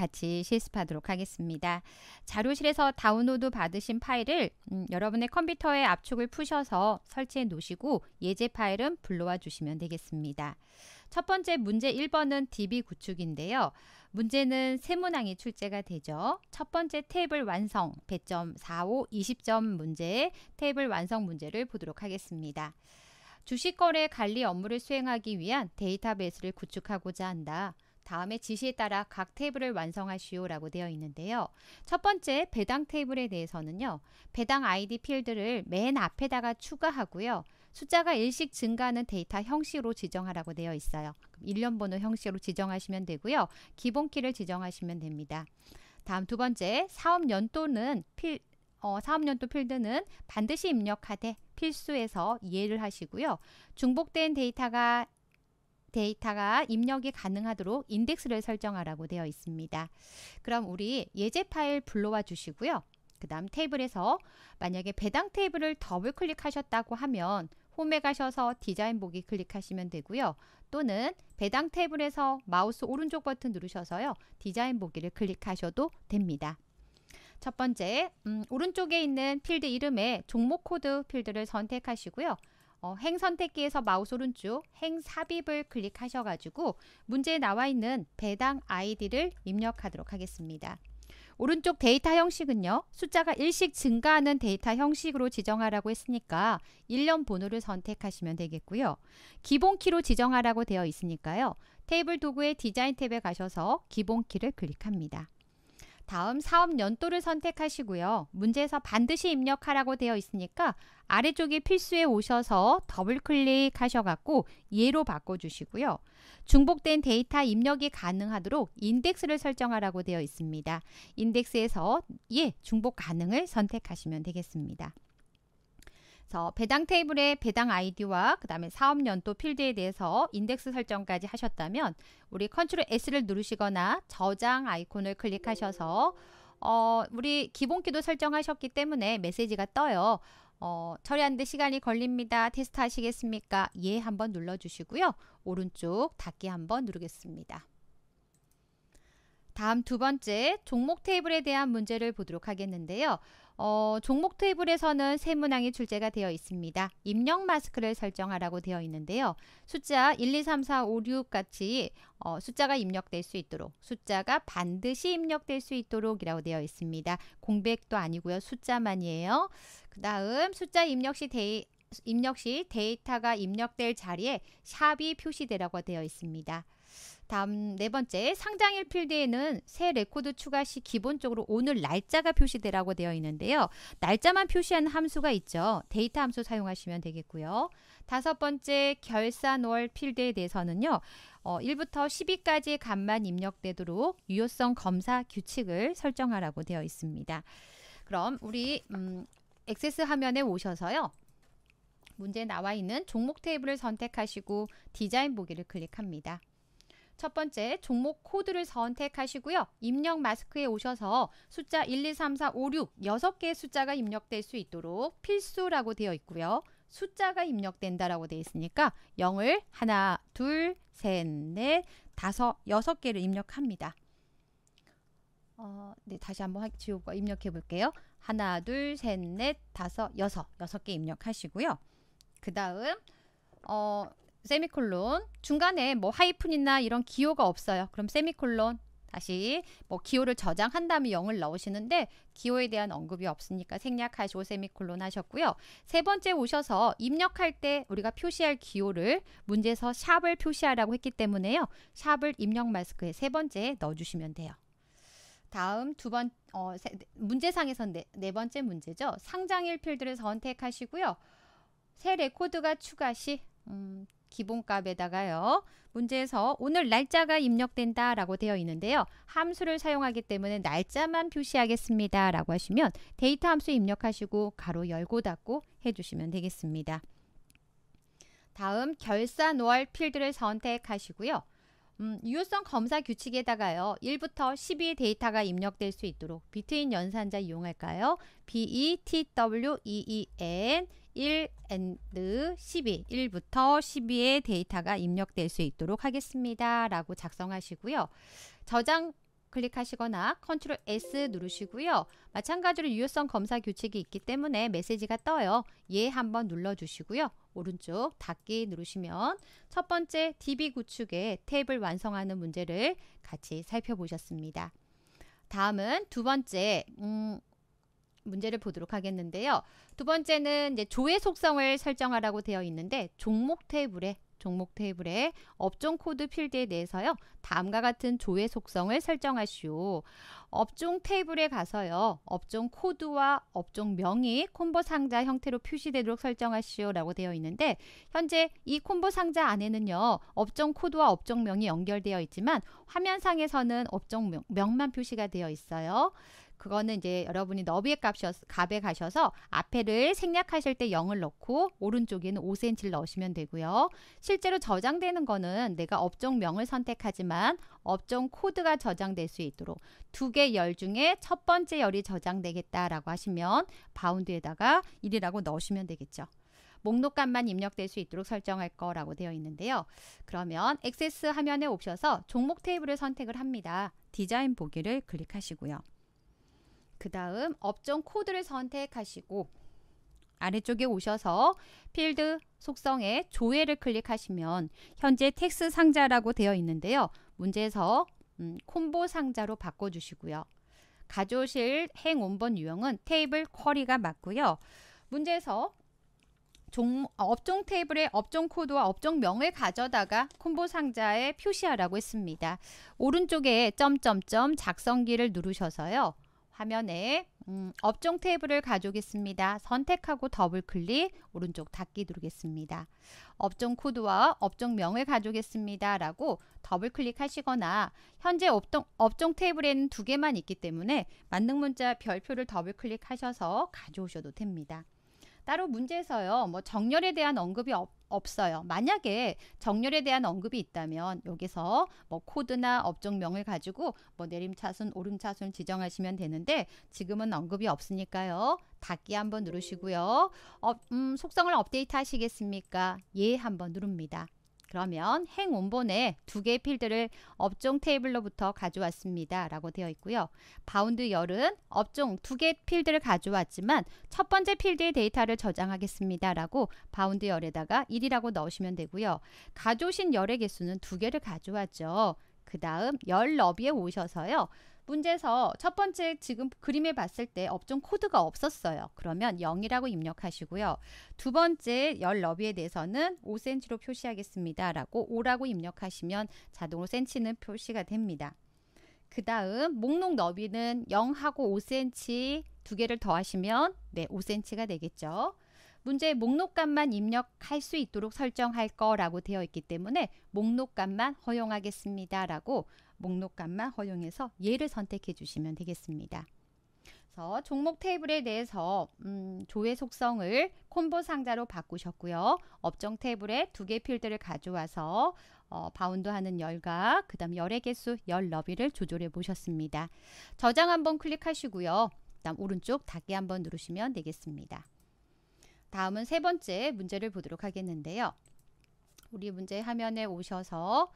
같이 실습하도록 하겠습니다. 자료실에서 다운로드 받으신 파일을 음, 여러분의 컴퓨터에 압축을 푸셔서 설치해 놓으시고 예제 파일은 불러와 주시면 되겠습니다. 첫 번째 문제 1번은 DB 구축인데요. 문제는 세 문항이 출제가 되죠. 첫 번째 테이블 완성 배점 45 20점 문제의 테이블 완성 문제를 보도록 하겠습니다. 주식 거래 관리 업무를 수행하기 위한 데이터베이스를 구축하고자 한다. 다음에 지시에 따라 각 테이블을 완성하시오 라고 되어 있는데요. 첫 번째 배당 테이블에 대해서는요. 배당 아이디 필드를 맨 앞에다가 추가하고요. 숫자가 일씩 증가하는 데이터 형식으로 지정하라고 되어 있어요. 1년 번호 형식으로 지정하시면 되고요. 기본키를 지정하시면 됩니다. 다음 두 번째 사업 연도는 필, 어, 사업 연도 필드는 반드시 입력하되 필수에서 이해를 하시고요. 중복된 데이터가 데이터가 입력이 가능하도록 인덱스를 설정하라고 되어 있습니다. 그럼 우리 예제 파일 불러와 주시고요. 그 다음 테이블에서 만약에 배당 테이블을 더블 클릭하셨다고 하면 홈에 가셔서 디자인 보기 클릭하시면 되고요. 또는 배당 테이블에서 마우스 오른쪽 버튼 누르셔서요. 디자인 보기를 클릭하셔도 됩니다. 첫 번째, 음, 오른쪽에 있는 필드 이름에 종목 코드 필드를 선택하시고요. 어, 행 선택기에서 마우스 오른쪽 행 삽입을 클릭하셔가지고 문제에 나와 있는 배당 아이디를 입력하도록 하겠습니다. 오른쪽 데이터 형식은요. 숫자가 일씩 증가하는 데이터 형식으로 지정하라고 했으니까 1년 번호를 선택하시면 되겠고요. 기본키로 지정하라고 되어 있으니까요. 테이블 도구의 디자인 탭에 가셔서 기본키를 클릭합니다. 다음 사업 연도를 선택하시고요. 문제에서 반드시 입력하라고 되어 있으니까 아래쪽에 필수에 오셔서 더블 클릭하셔갖고 예로 바꿔주시고요. 중복된 데이터 입력이 가능하도록 인덱스를 설정하라고 되어 있습니다. 인덱스에서 예, 중복 가능을 선택하시면 되겠습니다. 그래서 배당 테이블에 배당 아이디와 그 다음에 사업연도 필드에 대해서 인덱스 설정까지 하셨다면 우리 컨트롤 S를 누르시거나 저장 아이콘을 클릭하셔서 어, 우리 기본키도 설정하셨기 때문에 메시지가 떠요. 어, 처리하는데 시간이 걸립니다. 테스트 하시겠습니까? 예 한번 눌러주시고요. 오른쪽 닫기 한번 누르겠습니다. 다음 두 번째 종목 테이블에 대한 문제를 보도록 하겠는데요. 어, 종목 테이블에서는 세 문항이 출제가 되어 있습니다. 입력 마스크를 설정하라고 되어 있는데요. 숫자 1, 2, 3, 4, 5, 6 같이 어, 숫자가 입력될 수 있도록 숫자가 반드시 입력될 수 있도록 이라고 되어 있습니다. 공백도 아니고요. 숫자만이에요. 그 다음 숫자 입력 시 데이, 입력 시 데이터가 입력될 자리에 샵이 표시되라고 되어 있습니다. 다음 네 번째 상장일 필드에는 새 레코드 추가 시 기본적으로 오늘 날짜가 표시되라고 되어 있는데요. 날짜만 표시하는 함수가 있죠. 데이터 함수 사용하시면 되겠고요. 다섯 번째 결산월 필드에 대해서는요. 어, 1부터 10위까지의 값만 입력되도록 유효성 검사 규칙을 설정하라고 되어 있습니다. 그럼 우리 음, 액세스 화면에 오셔서요. 문제 나와 있는 종목 테이블을 선택하시고 디자인 보기를 클릭합니다. 첫 번째 종목 코드를 선택하시고요. 입력 마스크에 오셔서 숫자 1, 2, 3, 4, 5, 6 6개의 숫자가 입력될 수 있도록 필수라고 되어 있고요. 숫자가 입력된다라고 되어 있으니까 0을 하나, 둘, 셋, 넷, 다섯, 여섯 개를 입력합니다. 어, 네, 다시 한번 지우고 입력해 볼게요. 하나, 둘, 셋, 넷, 다섯, 여섯, 여섯 개 입력하시고요. 그 다음, 어, 세미콜론 중간에 뭐 하이픈이나 이런 기호가 없어요. 그럼 세미콜론 다시 뭐 기호를 저장한 다음에 0을 넣으시는데 기호에 대한 언급이 없으니까 생략하시고 세미콜론 하셨고요. 세 번째 오셔서 입력할 때 우리가 표시할 기호를 문제에서 샵을 표시하라고 했기 때문에요. 샵을 입력 마스크에 세번째 넣어주시면 돼요. 다음 두 번, 어, 네, 문제상에서 네, 네 번째 문제죠. 상장일 필드를 선택하시고요. 새 레코드가 추가 시 음, 기본값에다가요. 문제에서 오늘 날짜가 입력된다 라고 되어 있는데요. 함수를 사용하기 때문에 날짜만 표시하겠습니다 라고 하시면 데이터 함수 입력하시고 가로 열고 닫고 해주시면 되겠습니다. 다음 결산월 필드를 선택하시고요. 음, 유효성 검사 규칙에다가요. 1부터 12 데이터가 입력될 수 있도록 비트인 연산자 이용할까요? BETWEEN 1 and 12, 1부터 12의 데이터가 입력될 수 있도록 하겠습니다. 라고 작성하시고요. 저장 클릭하시거나 컨트롤 S 누르시고요. 마찬가지로 유효성 검사 규칙이 있기 때문에 메시지가 떠요. 예 한번 눌러주시고요. 오른쪽 닫기 누르시면 첫 번째 DB 구축의 탭을 완성하는 문제를 같이 살펴보셨습니다. 다음은 두 번째 음, 문제를 보도록 하겠는데요. 두 번째는 이제 조회 속성을 설정하라고 되어 있는데 종목 테이블에 종목 테이블에 업종 코드 필드에 대해서요. 다음과 같은 조회 속성을 설정하시오. 업종 테이블에 가서요. 업종 코드와 업종 명이 콤보 상자 형태로 표시되도록 설정하시오라고 되어 있는데 현재 이 콤보 상자 안에는요. 업종 코드와 업종 명이 연결되어 있지만 화면상에서는 업종 명, 명만 표시가 되어 있어요. 그거는 이제 여러분이 너비의 값이어, 값에 가셔서 앞에를 생략하실 때 0을 넣고 오른쪽에는 5cm를 넣으시면 되고요. 실제로 저장되는 거는 내가 업종명을 선택하지만 업종 코드가 저장될 수 있도록 두 개 열 중에 첫 번째 열이 저장되겠다라고 하시면 바운드에다가 1이라고 넣으시면 되겠죠. 목록값만 입력될 수 있도록 설정할 거라고 되어 있는데요. 그러면 액세스 화면에 오셔서 종목 테이블을 선택을 합니다. 디자인 보기를 클릭하시고요. 그 다음 업종 코드를 선택하시고 아래쪽에 오셔서 필드 속성에 조회를 클릭하시면 현재 텍스 상자라고 되어 있는데요. 문제에서 음, 콤보 상자로 바꿔주시고요. 가져오실 행 원본 유형은 테이블 쿼리가 맞고요. 문제에서 종, 어, 업종 테이블에 업종 코드와 업종명을 가져다가 콤보 상자에 표시하라고 했습니다. 오른쪽에 점점점 작성기를 누르셔서요. 화면에 음, 업종 테이블을 가져오겠습니다. 선택하고 더블 클릭, 오른쪽 닫기 누르겠습니다. 업종 코드와 업종명을 가져오겠습니다. 라고 더블 클릭하시거나 현재 업종, 업종 테이블에는 두 개만 있기 때문에 만능 문자 별표를 더블 클릭하셔서 가져오셔도 됩니다. 따로 문제에서요. 뭐 정렬에 대한 언급이 없 없어요. 만약에 정렬에 대한 언급이 있다면 여기서 뭐 코드나 업종명을 가지고 뭐 내림차순, 오름차순 지정하시면 되는데 지금은 언급이 없으니까요. 닫기 한번 누르시고요. 어, 음, 속성을 업데이트 하시겠습니까? 예 한번 누릅니다. 그러면 행 원본에 두 개의 필드를 업종 테이블로부터 가져왔습니다. 라고 되어 있고요. 바운드 열은 업종 두 개의 필드를 가져왔지만 첫 번째 필드의 데이터를 저장하겠습니다. 라고 바운드 열에다가 1이라고 넣으시면 되고요. 가져오신 열의 개수는 두 개를 가져왔죠. 그 다음 열 너비에 오셔서요. 문제에서 첫 번째 지금 그림에 봤을 때 업종 코드가 없었어요. 그러면 0이라고 입력하시고요. 두 번째 열 너비에 대해서는 5cm로 표시하겠습니다. 라고 5라고 입력하시면 자동으로 센치는 표시가 됩니다. 그 다음 목록 너비는 0하고 5cm 두 개를 더하시면 네 5cm가 되겠죠. 문제의 목록값만 입력할 수 있도록 설정할 거라고 되어 있기 때문에 목록값만 허용하겠습니다. 라고 목록값만 허용해서 얘를 선택해 주시면 되겠습니다. 그래서 종목 테이블에 대해서 음, 조회 속성을 콤보 상자로 바꾸셨고요. 업종 테이블에 두 개 필드를 가져와서 어, 바운드하는 열과 그 다음 열의 개수, 열 너비를 조절해 보셨습니다. 저장 한번 클릭하시고요. 그 다음 오른쪽 닫기 한번 누르시면 되겠습니다. 다음은 세 번째 문제를 보도록 하겠는데요. 우리 문제 화면에 오셔서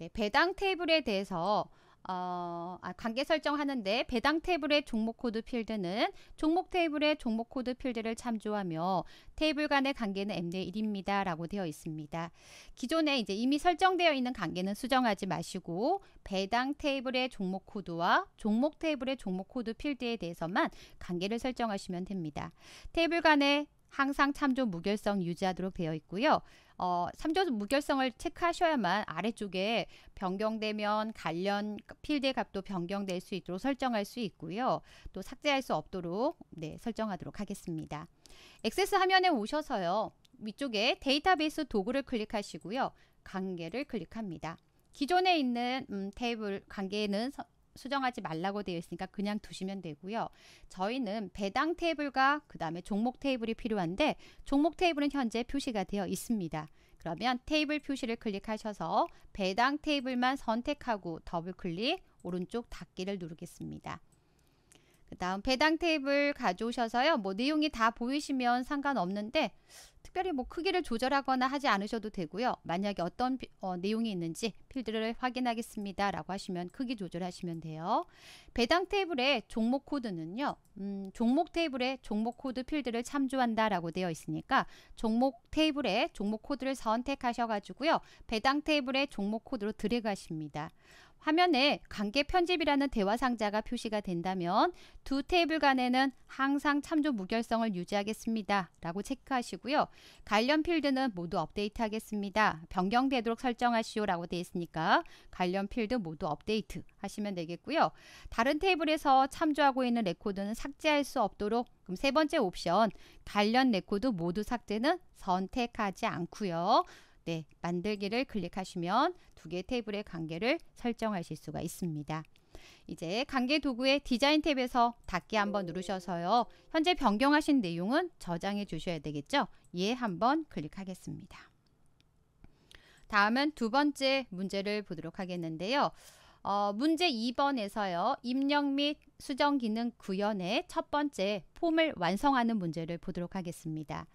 네, 배당 테이블에 대해서 어, 아, 관계 설정하는데 배당 테이블의 종목 코드 필드는 종목 테이블의 종목 코드 필드를 참조하며 테이블 간의 관계는 m d 1입니다. 라고 되어 있습니다. 기존에 이제 이미 설정되어 있는 관계는 수정하지 마시고 배당 테이블의 종목 코드와 종목 테이블의 종목 코드 필드에 대해서만 관계를 설정하시면 됩니다. 테이블 간에 항상 참조 무결성 유지하도록 되어 있고요. 어, 3조 무결성을 체크하셔야만 아래쪽에 변경되면 관련 필드의 값도 변경될 수 있도록 설정할 수 있고요. 또 삭제할 수 없도록 네, 설정하도록 하겠습니다. 액세스 화면에 오셔서요. 위쪽에 데이터베이스 도구를 클릭하시고요. 관계를 클릭합니다. 기존에 있는 음, 테이블 관계는 수정하지 말라고 되어 있으니까 그냥 두시면 되고요. 저희는 배당 테이블과 그 다음에 종목 테이블이 필요한데 종목 테이블은 현재 표시가 되어 있습니다. 그러면 테이블 표시를 클릭하셔서 배당 테이블만 선택하고 더블클릭 오른쪽 닫기를 누르겠습니다. 그 다음 배당 테이블 가져오셔서요. 뭐 내용이 다 보이시면 상관없는데 특별히 뭐 크기를 조절하거나 하지 않으셔도 되고요. 만약에 어떤 어, 내용이 있는지 필드를 확인하겠습니다. 라고 하시면 크기 조절하시면 돼요. 배당 테이블의 종목 코드는요. 음, 종목 테이블에 종목 코드 필드를 참조한다 라고 되어 있으니까 종목 테이블에 종목 코드를 선택하셔가지고요. 배당 테이블에 종목 코드로 들어가십니다. 화면에 관계 편집이라는 대화 상자가 표시가 된다면 두 테이블 간에는 항상 참조 무결성을 유지하겠습니다. 라고 체크하시고요. 관련 필드는 모두 업데이트 하겠습니다. 변경되도록 설정하시오 라고 되어 있으니까 관련 필드 모두 업데이트 하시면 되겠고요. 다른 테이블에서 참조하고 있는 레코드는 삭제할 수 없도록 그럼 세 번째 옵션 관련 레코드 모두 삭제는 선택하지 않고요. 네, 만들기를 클릭하시면 두개의 테이블의 관계를 설정하실 수가 있습니다. 이제 관계 도구의 디자인 탭에서 닫기 한번 누르셔서요. 현재 변경하신 내용은 저장해 주셔야 되겠죠? 예 한번 클릭하겠습니다. 다음은 두 번째 문제를 보도록 하겠는데요. 어, 문제 2번에서요. 입력 및 수정 기능 구현의 첫 번째 폼을 완성하는 문제를 보도록 하겠습니다.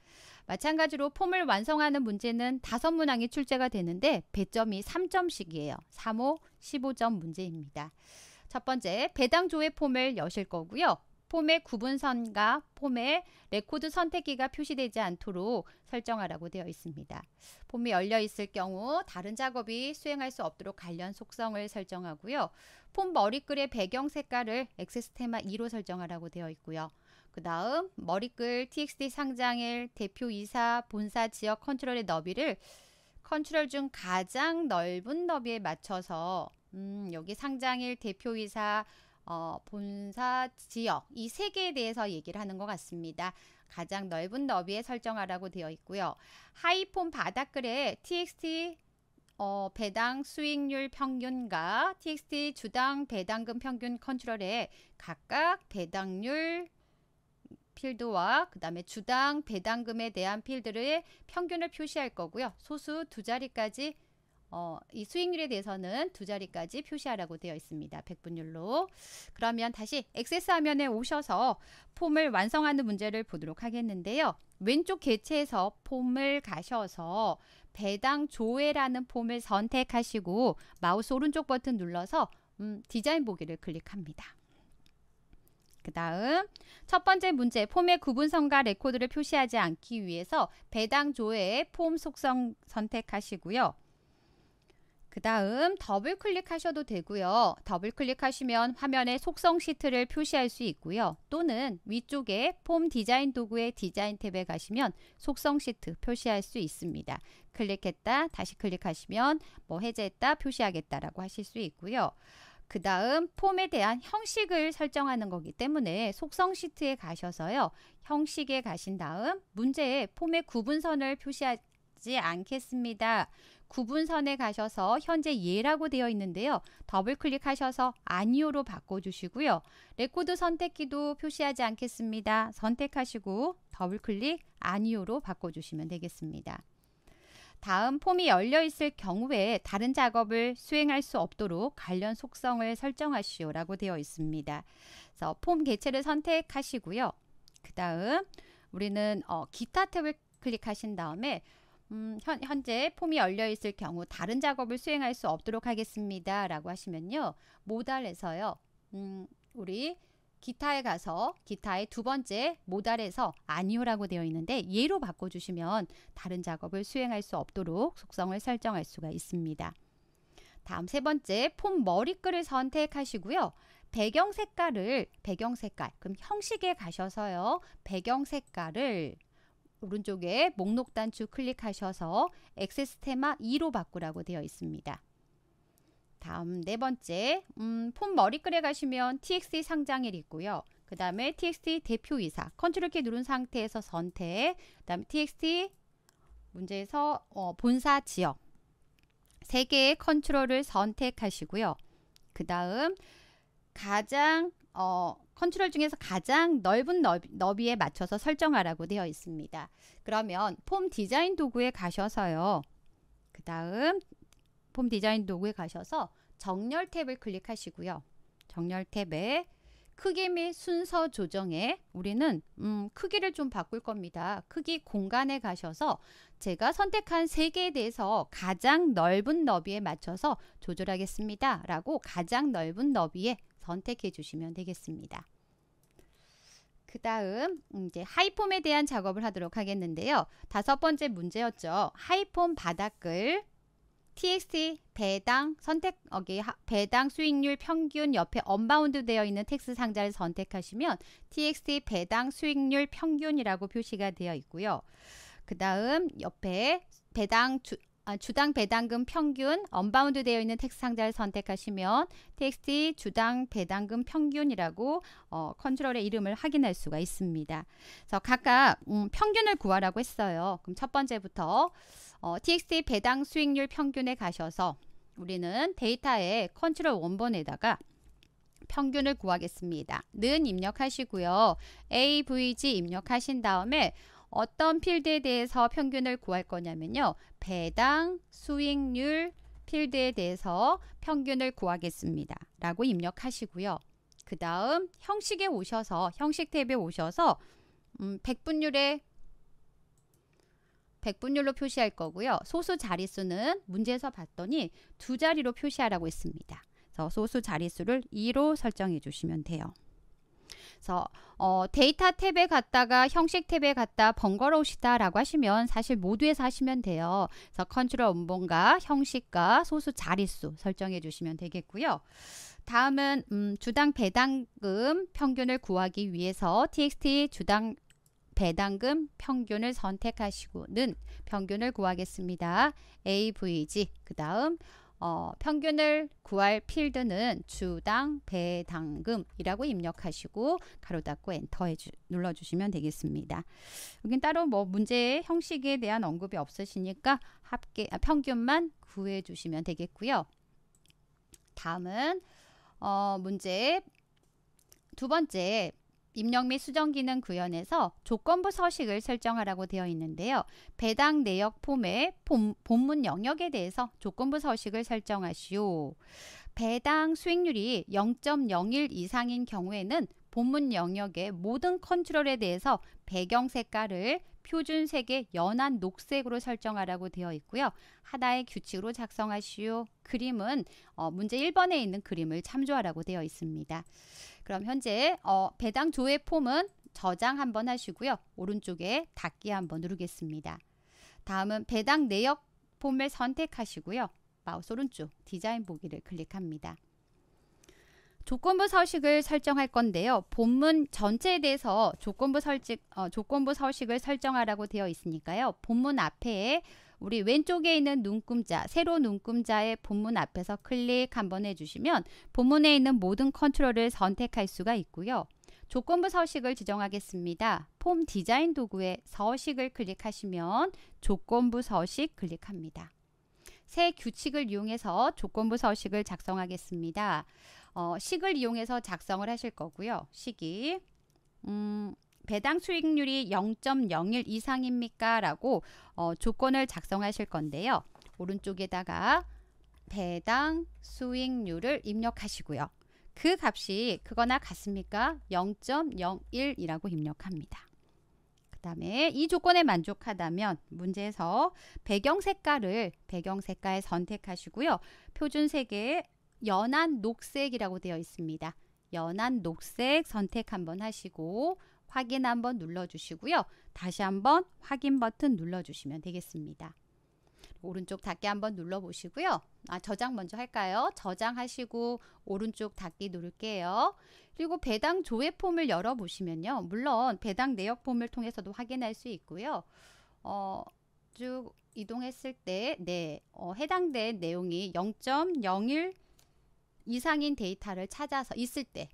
마찬가지로 폼을 완성하는 문제는 다섯 문항이 출제가 되는데 배점이 3점씩이에요. 3호 15점 문제입니다. 첫 번째, 배당 조회 폼을 여실 거고요. 폼의 구분선과 폼의 레코드 선택기가 표시되지 않도록 설정하라고 되어 있습니다. 폼이 열려 있을 경우 다른 작업이 수행할 수 없도록 관련 속성을 설정하고요. 폼 머리글의 배경 색깔을 액세스 테마 2로 설정하라고 되어 있고요. 그 다음 머리글 txt 상장일 대표이사 본사 지역 컨트롤의 너비를 컨트롤 중 가장 넓은 너비에 맞춰서 음, 여기 상장일 대표이사 어, 본사 지역 이 세 개에 대해서 얘기를 하는 것 같습니다. 가장 넓은 너비에 설정하라고 되어 있고요. 하이폰 바닥글에 txt 어, 배당 수익률 평균과 txt 주당 배당금 평균 컨트롤에 각각 배당률 필드와 그 다음에 주당 배당금에 대한 필드를 평균을 표시할 거고요. 소수 두 자리까지 어, 이 수익률에 대해서는 두 자리까지 표시하라고 되어 있습니다. 백분율로. 그러면 다시 액세스 화면에 오셔서 폼을 완성하는 문제를 보도록 하겠는데요. 왼쪽 개체에서 폼을 가셔서 배당 조회라는 폼을 선택하시고 마우스 오른쪽 버튼 눌러서 음, 디자인 보기를 클릭합니다. 그 다음 첫 번째 문제 폼의 구분성과 레코드를 표시하지 않기 위해서 배당 조회의 폼 속성 선택하시고요. 그 다음 더블 클릭하셔도 되고요. 더블 클릭하시면 화면에 속성 시트를 표시할 수 있고요. 또는 위쪽에 폼 디자인 도구의 디자인 탭에 가시면 속성 시트 표시할 수 있습니다. 클릭했다 다시 클릭하시면 뭐 해제했다 표시하겠다라고 하실 수 있고요. 그 다음 폼에 대한 형식을 설정하는 거기 때문에 속성 시트에 가셔서요. 형식에 가신 다음 문제에 폼의 구분선을 표시하지 않겠습니다. 구분선에 가셔서 현재 예라고 되어 있는데요. 더블 클릭하셔서 아니오로 바꿔주시고요. 레코드 선택기도 표시하지 않겠습니다. 선택하시고 더블 클릭 아니오로 바꿔주시면 되겠습니다. 다음 폼이 열려 있을 경우에 다른 작업을 수행할 수 없도록 관련 속성을 설정하시오라고 되어 있습니다. 그래서 폼 개체를 선택하시고요. 그 다음 우리는 어, 기타 탭을 클릭하신 다음에 음, 현, 현재 폼이 열려 있을 경우 다른 작업을 수행할 수 없도록 하겠습니다. 라고 하시면요. 모달에서요. 음, 우리 기타에 가서 기타의 두 번째 모달에서 아니오라고 되어 있는데 예로 바꿔주시면 다른 작업을 수행할 수 없도록 속성을 설정할 수가 있습니다. 다음 세 번째 폼 머리글을 선택하시고요. 배경 색깔을 배경 색깔 그럼 형식에 가셔서요. 배경 색깔을 오른쪽에 목록 단추 클릭하셔서 액세스 테마 2로 바꾸라고 되어 있습니다. 다음 네 번째 음, 폼 머리글에 가시면 TXT 상장일 있고요. 그 다음에 TXT 대표이사 컨트롤 키 누른 상태에서 선택 그 다음에 TXT 문제에서 어, 본사 지역 세 개의 컨트롤을 선택하시고요. 그 다음 가장 어, 컨트롤 중에서 가장 넓은 너비, 너비에 맞춰서 설정하라고 되어 있습니다. 그러면 폼 디자인 도구에 가셔서요. 그 다음 폼 디자인 도구에 가셔서 정렬 탭을 클릭하시고요. 정렬 탭에 크기 및 순서 조정에 우리는 음, 크기를 좀 바꿀 겁니다. 크기 공간에 가셔서 제가 선택한 세 개에 대해서 가장 넓은 너비에 맞춰서 조절하겠습니다. 라고 가장 넓은 너비에 선택해 주시면 되겠습니다. 그 다음 이제 하이폼에 대한 작업을 하도록 하겠는데요. 다섯 번째 문제였죠. 하이폼 바닥글 txt 배당 선택 여기 배당 수익률 평균 옆에 언바운드 되어 있는 텍스 상자를 선택하시면 txt 배당 수익률 평균이라고 표시가 되어 있고요. 그 다음 옆에 배당 주, 아, 주당 배당금 평균 언바운드 되어 있는 텍스 상자를 선택하시면 txt 주당 배당금 평균이라고 어, 컨트롤의 이름을 확인할 수가 있습니다. 그래서 각각 음, 평균을 구하라고 했어요. 그럼 첫 번째부터 어, TXT 배당 수익률 평균에 가셔서 우리는 데이터에 컨트롤 원본에다가 평균을 구하겠습니다. 는 입력하시고요. AVG 입력하신 다음에 어떤 필드에 대해서 평균을 구할 거냐면요. 배당 수익률 필드에 대해서 평균을 구하겠습니다. 라고 입력하시고요. 그 다음 형식에 오셔서 형식 탭에 오셔서 음, 백분율의 백분율로 표시할 거고요. 소수 자릿수는 문제에서 봤더니 두 자리로 표시하라고 했습니다. 그래서 소수 자릿수를 2로 설정해 주시면 돼요. 그래서 어, 데이터 탭에 갔다가 형식 탭에 갔다 번거로우시다 라고 하시면 사실 모두에서 하시면 돼요. 그래서 컨트롤 음봉과 형식과 소수 자릿수 설정해 주시면 되겠고요. 다음은 음, 주당 배당금 평균을 구하기 위해서 txt 주당 배당금 평균을 선택하시고는 평균을 구하겠습니다. AVG 그 다음 어, 평균을 구할 필드는 주당 배당금이라고 입력하시고 가로 닫고 엔터 해주, 눌러주시면 되겠습니다. 여긴 따로 뭐 문제의 형식에 대한 언급이 없으시니까 합계 아, 평균만 구해 주시면 되겠고요. 다음은 어, 문제 두 번째 입력 및 수정 기능 구현에서 조건부 서식을 설정하라고 되어 있는데요. 배당 내역 폼의 본, 본문 영역에 대해서 조건부 서식을 설정하시오. 배당 수익률이 0.01 이상인 경우에는 본문 영역의 모든 컨트롤에 대해서 배경 색깔을 표준 색의 연한 녹색으로 설정하라고 되어 있고요. 하나의 규칙으로 작성하시오. 그림은 어, 문제 1번에 있는 그림을 참조하라고 되어 있습니다. 그럼 현재 어, 배당 조회 폼은 저장 한번 하시고요. 오른쪽에 닫기 한번 누르겠습니다. 다음은 배당 내역 폼을 선택하시고요. 마우스 오른쪽 디자인 보기를 클릭합니다. 조건부 서식을 설정할 건데요. 본문 전체에 대해서 조건부 설직, 어, 조건부 서식을 설정하라고 되어 있으니까요. 본문 앞에 우리 왼쪽에 있는 눈금자, 세로 눈금자의 본문 앞에서 클릭 한번 해주시면 본문에 있는 모든 컨트롤을 선택할 수가 있고요. 조건부 서식을 지정하겠습니다. 폼 디자인 도구의 서식을 클릭하시면 조건부 서식 클릭합니다. 새 규칙을 이용해서 조건부 서식을 작성하겠습니다. 어, 식을 이용해서 작성을 하실 거고요. 식이 음, 배당 수익률이 0.01 이상입니까? 라고 어, 조건을 작성하실 건데요. 오른쪽에다가 배당 수익률을 입력하시고요. 그 값이 그거나 같습니까? 0.01이라고 입력합니다. 그 다음에 이 조건에 만족하다면 문제에서 배경 색깔을 배경 색깔 선택하시고요. 표준 색의 연한 녹색이라고 되어 있습니다. 연한 녹색 선택 한번 하시고 확인 한번 눌러주시고요. 다시 한번 확인 버튼 눌러주시면 되겠습니다. 오른쪽 닫기 한번 눌러보시고요. 아, 저장 먼저 할까요? 저장하시고 오른쪽 닫기 누를게요. 그리고 배당 조회 폼을 열어보시면요. 물론 배당 내역 폼을 통해서도 확인할 수 있고요. 어, 쭉 이동했을 때, 네, 어, 해당된 내용이 0.01 이상인 데이터를 찾아서 있을 때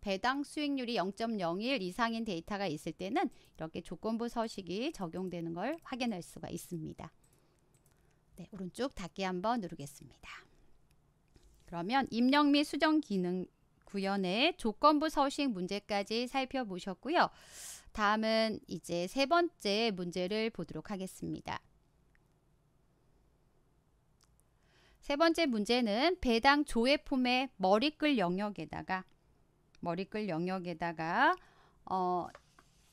배당 수익률이 0.01 이상인 데이터가 있을 때는 이렇게 조건부 서식이 적용되는 걸 확인할 수가 있습니다. 네, 오른쪽 닫기 한번 누르겠습니다. 그러면 입력 및 수정 기능 구현의 조건부 서식 문제까지 살펴보셨고요. 다음은 이제 세 번째 문제를 보도록 하겠습니다. 세 번째 문제는 배당 조회폼의 머리글 영역에다가 머리글 영역에다가 어,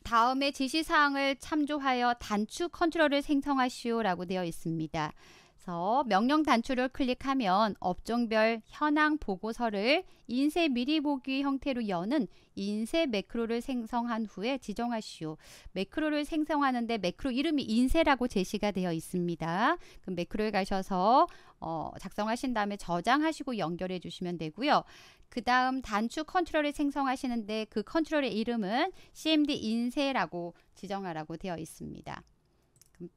다음에 지시사항을 참조하여 단축 컨트롤을 생성하시오라고 되어 있습니다. 가서 명령 단추를 클릭하면 업종별 현황 보고서를 인쇄 미리 보기 형태로 여는 인쇄 매크로를 생성한 후에 지정하시오. 매크로를 생성하는데 매크로 이름이 인쇄라고 제시가 되어 있습니다. 그럼 매크로에 가셔서 어, 작성하신 다음에 저장하시고 연결해 주시면 되고요. 그 다음 단추 컨트롤을 생성하시는데 그 컨트롤의 이름은 cmd 인쇄라고 지정하라고 되어 있습니다.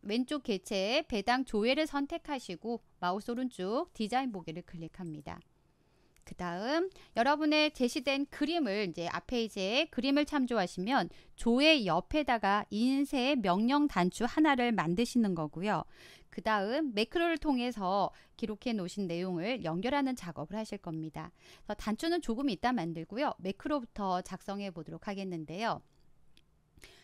왼쪽 개체에 배당 조회를 선택하시고 마우스 오른쪽 디자인 보기를 클릭합니다. 그 다음 여러분의 제시된 그림을 이제 앞에 이제 그림을 참조하시면 조의 옆에다가 인쇄 명령 단추 하나를 만드시는 거고요. 그 다음 매크로를 통해서 기록해 놓으신 내용을 연결하는 작업을 하실 겁니다. 단추는 조금 이따 만들고요. 매크로부터 작성해 보도록 하겠는데요.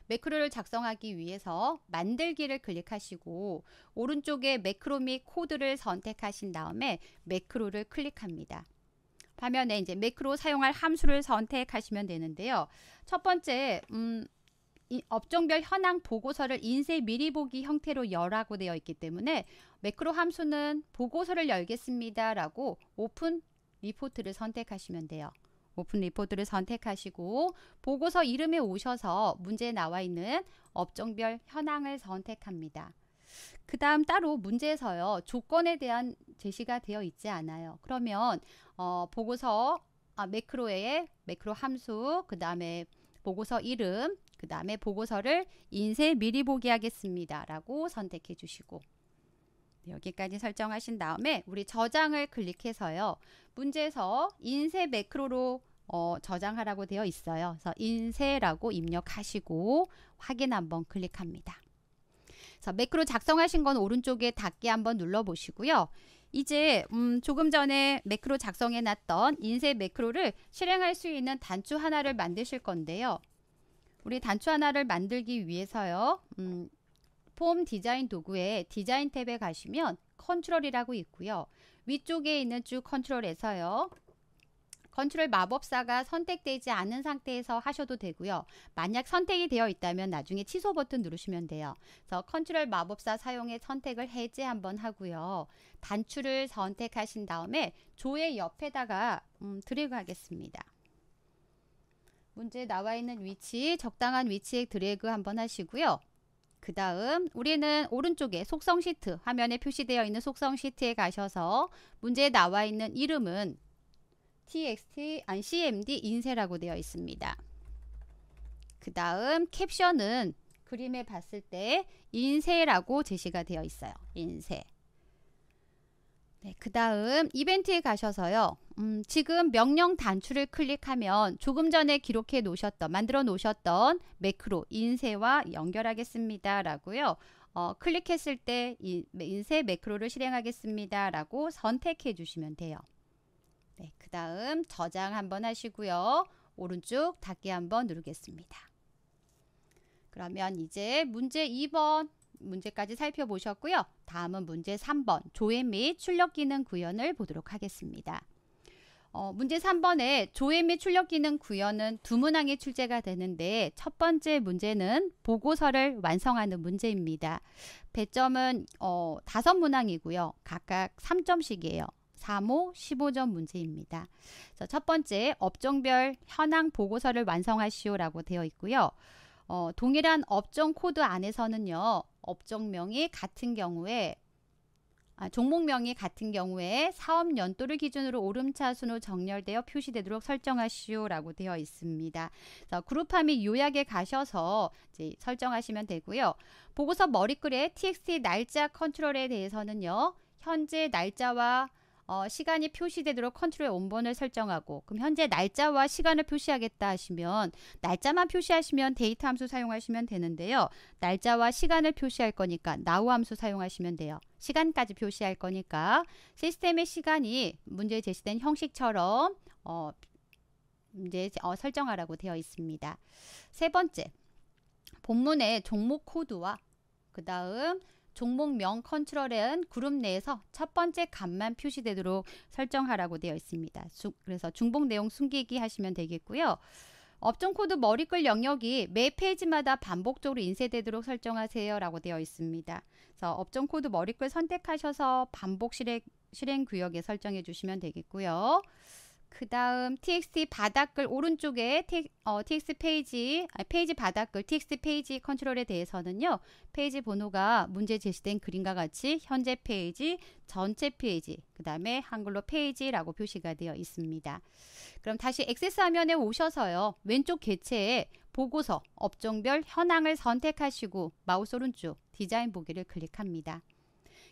매크로를 작성하기 위해서 만들기를 클릭하시고 오른쪽에 매크로 및 코드를 선택하신 다음에 매크로를 클릭합니다. 화면에 이제 매크로 사용할 함수를 선택하시면 되는데요. 첫 번째 음, 업종별 현황 보고서를 인쇄 미리 보기 형태로 열라고 되어 있기 때문에 매크로 함수는 보고서를 열겠습니다 라고 오픈 리포트를 선택하시면 돼요. 오픈 리포트를 선택하시고 보고서 이름에 오셔서 문제에 나와 있는 업종별 현황을 선택합니다. 그 다음 따로 문제에서요. 조건에 대한 제시가 되어 있지 않아요. 그러면 어, 보고서 아, 매크로에 매크로 함수 그 다음에 보고서 이름 그 다음에 보고서를 인쇄 미리 보기 하겠습니다. 라고 선택해 주시고 여기까지 설정하신 다음에 우리 저장을 클릭해서요. 문제에서 인쇄 매크로로 어, 저장하라고 되어 있어요. 그래서 인쇄라고 입력하시고 확인 한번 클릭합니다. 자, 매크로 작성하신 건 오른쪽에 닫기 한번 눌러 보시고요. 이제 음, 조금 전에 매크로 작성해 놨던 인쇄 매크로를 실행할 수 있는 단추 하나를 만드실 건데요. 우리 단추 하나를 만들기 위해서요. 음, 폼 디자인 도구에 디자인 탭에 가시면 컨트롤이라고 있고요. 위쪽에 있는 쭉 컨트롤에서요. 컨트롤 마법사가 선택되지 않은 상태에서 하셔도 되고요. 만약 선택이 되어 있다면 나중에 취소 버튼 누르시면 돼요. 그래서 컨트롤 마법사 사용의 선택을 해제 한번 하고요. 단추를 선택하신 다음에 조의 옆에다가 음, 드래그 하겠습니다. 문제 나와 있는 위치, 적당한 위치에 드래그 한번 하시고요. 그 다음 우리는 오른쪽에 속성 시트 화면에 표시되어 있는 속성 시트에 가셔서 문제에 나와 있는 이름은 txt 아 cmd 인쇄라고 되어 있습니다. 그 다음 캡션은 그림에 봤을 때 인쇄라고 제시가 되어 있어요. 인쇄. 네, 그 다음 이벤트에 가셔서요. 음, 지금 명령 단추를 클릭하면 조금 전에 기록해 놓으셨던 만들어 놓으셨던 매크로 인쇄와 연결하겠습니다. 라고요. 어, 클릭했을 때 인, 인쇄 매크로를 실행하겠습니다. 라고 선택해 주시면 돼요. 그 다음 저장 한번 하시고요. 오른쪽 닫기 한번 누르겠습니다. 그러면 이제 문제 2번 문제까지 살펴보셨고요. 다음은 문제 3번 조회 및 출력 기능 구현을 보도록 하겠습니다. 어, 문제 3번에 조회 및 출력 기능 구현은 두 문항에 출제가 되는데 첫 번째 문제는 보고서를 완성하는 문제입니다. 배점은 어, 다 문항이고요. 각각 3점씩이에요. 3호 15점 문제입니다. 첫 번째 업종별 현황 보고서를 완성하시오라고 되어 있고요. 어, 동일한 업종 코드 안에서는요. 업종명이 같은 경우에 아, 종목명이 같은 경우에 사업 연도를 기준으로 오름차순으로 정렬되어 표시되도록 설정하시오라고 되어 있습니다. 자, 그룹화 및 요약에 가셔서 이제 설정하시면 되고요. 보고서 머리글에 txt 날짜 컨트롤에 대해서는요. 현재 날짜와 어, 시간이 표시되도록 컨트롤 온번을 설정하고 그럼 현재 날짜와 시간을 표시하겠다 하시면 날짜만 표시하시면 데이터 함수 사용하시면 되는데요. 날짜와 시간을 표시할 거니까 now 함수 사용하시면 돼요. 시간까지 표시할 거니까 시스템의 시간이 문제에 제시된 형식처럼 어, 이제 어, 설정하라고 되어 있습니다. 세 번째 본문의 종목 코드와 그 다음 종목명 컨트롤은 그룹 내에서 첫 번째 값만 표시되도록 설정하라고 되어 있습니다. 수, 그래서 중복 내용 숨기기 하시면 되겠고요. 업종 코드 머리글 영역이 매 페이지마다 반복적으로 인쇄되도록 설정하세요 라고 되어 있습니다. 그래서 업종 코드 머리글 선택하셔서 반복 실행, 실행 구역에 설정해 주시면 되겠고요. 그 다음 txt 바닥글 오른쪽에 t, 어, x 페이지 페이지 바닥글 txt 페이지 컨트롤에 대해서는요 페이지 번호가 문제 제시된 그림과 같이 현재 페이지 전체 페이지 그 다음에 한글로 페이지라고 표시가 되어 있습니다 그럼 다시 액세스 화면에 오셔서요 왼쪽 개체에 보고서 업종별 현황을 선택하시고 마우스 오른쪽 디자인 보기를 클릭합니다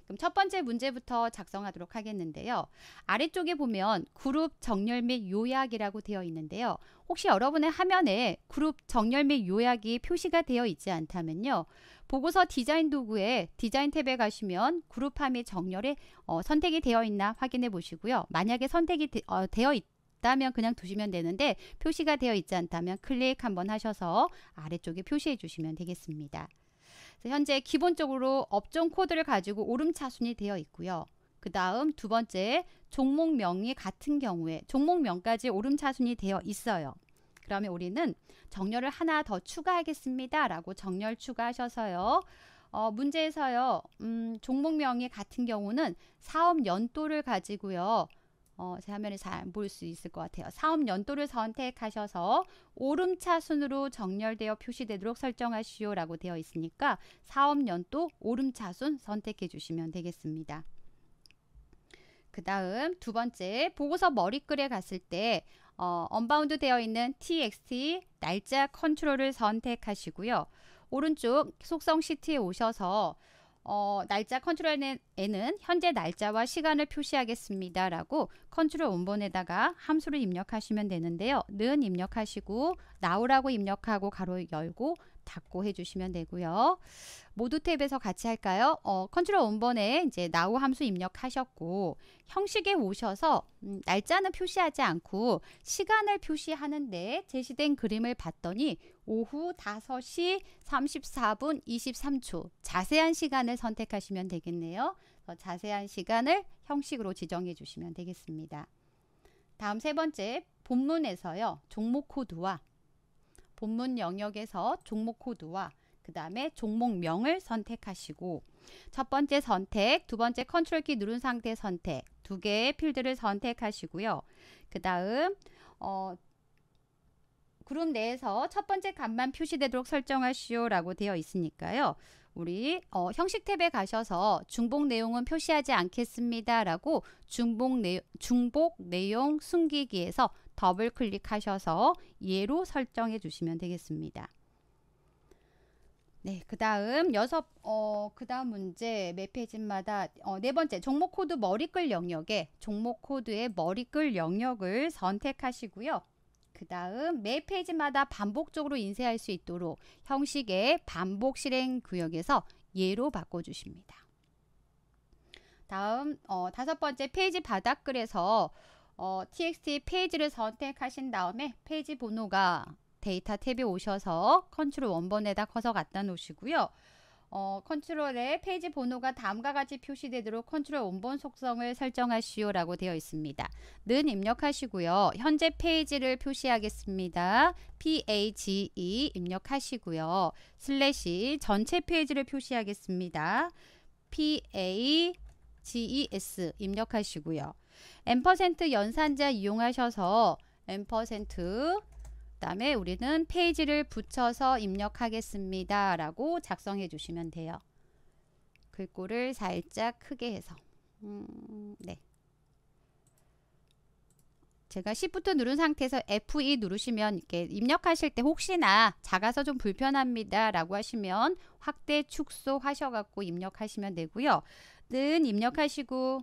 그럼 첫 번째 문제부터 작성하도록 하겠는데요. 아래쪽에 보면 그룹 정렬 및 요약이라고 되어 있는데요. 혹시 여러분의 화면에 그룹 정렬 및 요약이 표시가 되어 있지 않다면요. 보고서 디자인 도구에 디자인 탭에 가시면 그룹함및 정렬에 어, 선택이 되어 있나 확인해 보시고요. 만약에 선택이 되, 어, 되어 있 다면 그냥 두시면 되는데 표시가 되어 있지 않다면 클릭 한번 하셔서 아래쪽에 표시해 주시면 되겠습니다. 현재 기본적으로 업종 코드를 가지고 오름차순이 되어 있고요. 그 다음 두 번째 종목명이 같은 경우에 종목명까지 오름차순이 되어 있어요. 그러면 우리는 정렬을 하나 더 추가하겠습니다. 라고 정렬 추가하셔서요. 어, 문제에서요. 음, 종목명이 같은 경우는 사업 연도를 가지고요. 어, 제화면을잘 볼 수 있을 것 같아요. 사업 연도를 선택하셔서 오름차 순으로 정렬되어 표시되도록 설정하시오 라고 되어 있으니까 사업 연도 오름차 순 선택해 주시면 되겠습니다. 그 다음 두 번째 보고서 머리글에 갔을 때 어, 언바운드 되어 있는 txt 날짜 컨트롤을 선택하시고요. 오른쪽 속성 시트에 오셔서 어, 날짜 컨트롤에는 현재 날짜와 시간을 표시하겠습니다. 라고 컨트롤 원본에다가 함수를 입력하시면 되는데요. 는 입력하시고 나오라고 입력하고 가로 열고 닫고 해주시면 되고요. 모두 탭에서 같이 할까요? 어, 컨트롤 원본에 이제 나우 함수 입력하셨고 형식에 오셔서 음, 날짜는 표시하지 않고 시간을 표시하는데 제시된 그림을 봤더니 오후 5시 34분 23초 자세한 시간을 선택하시면 되겠네요. 자세한 시간을 형식으로 지정해 주시면 되겠습니다. 다음 세 번째 본문에서요. 종목 코드와 본문 영역에서 종목 코드와 그 다음에 종목명을 선택하시고 첫 번째 선택, 두 번째 컨트롤 키 누른 상태 선택 두 개의 필드를 선택하시고요. 그 다음 어, 그룹 내에서 첫 번째 값만 표시되도록 설정하시오라고 되어 있으니까요. 우리 어, 형식 탭에 가셔서 중복 내용은 표시하지 않겠습니다라고 중복, 내, 중복 내용 숨기기에서 더블 클릭하셔서 예로 설정해 주시면 되겠습니다. 네, 그 다음 여섯 어, 그 다음 문제 매 페이지마다 어, 네 번째 종목 코드 머리글 영역에 종목 코드의 머리글 영역을 선택하시고요. 그 다음 매 페이지마다 반복적으로 인쇄할 수 있도록 형식의 반복 실행 구역에서 예로 바꿔주십니다. 다음 어, 다섯 번째 페이지 바닥글에서 어, txt 페이지를 선택하신 다음에 페이지 번호가 데이터 탭에 오셔서 컨트롤 원번에다 커서 갖다 놓으시고요. 어, 컨트롤의 페이지 번호가 다음과 같이 표시되도록 컨트롤 원본 속성을 설정하시오 라고 되어 있습니다. 는 입력하시고요. 현재 페이지를 표시하겠습니다. PAGE 입력하시고요. 슬래시 전체 페이지를 표시하겠습니다. PAGES 입력하시고요. 앰퍼센트 연산자 이용하셔서 앰퍼센트 다음에 우리는 페이지를 붙여서 입력하겠습니다. 라고 작성해 주시면 돼요. 글꼴을 살짝 크게 해서 음, 네. 제가 Shift 누른 상태에서 F2 e 누르시면 이렇게 입력하실 때 혹시나 작아서 좀 불편합니다 라고 하시면 확대 축소 하셔갖고 입력하시면 되고요. 는 입력하시고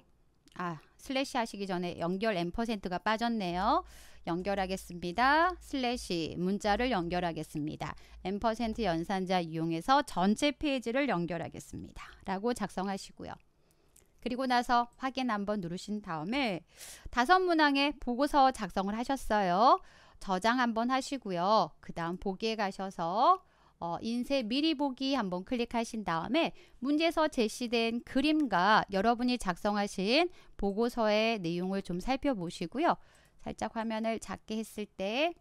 아 슬래시 하시기 전에 연결 M%가 빠졌네요. 연결하겠습니다. 슬래시 문자를 연결하겠습니다. M% 퍼 연산자 이용해서 전체 페이지를 연결하겠습니다. 라고 작성하시고요. 그리고 나서 확인 한번 누르신 다음에 다섯 문항의 보고서 작성을 하셨어요. 저장 한번 하시고요. 그 다음 보기에 가셔서 어, 인쇄 미리 보기 한번 클릭하신 다음에 문제에서 제시된 그림과 여러분이 작성하신 보고서의 내용을 좀 살펴보시고요. 살짝 화면을 작게 했을 때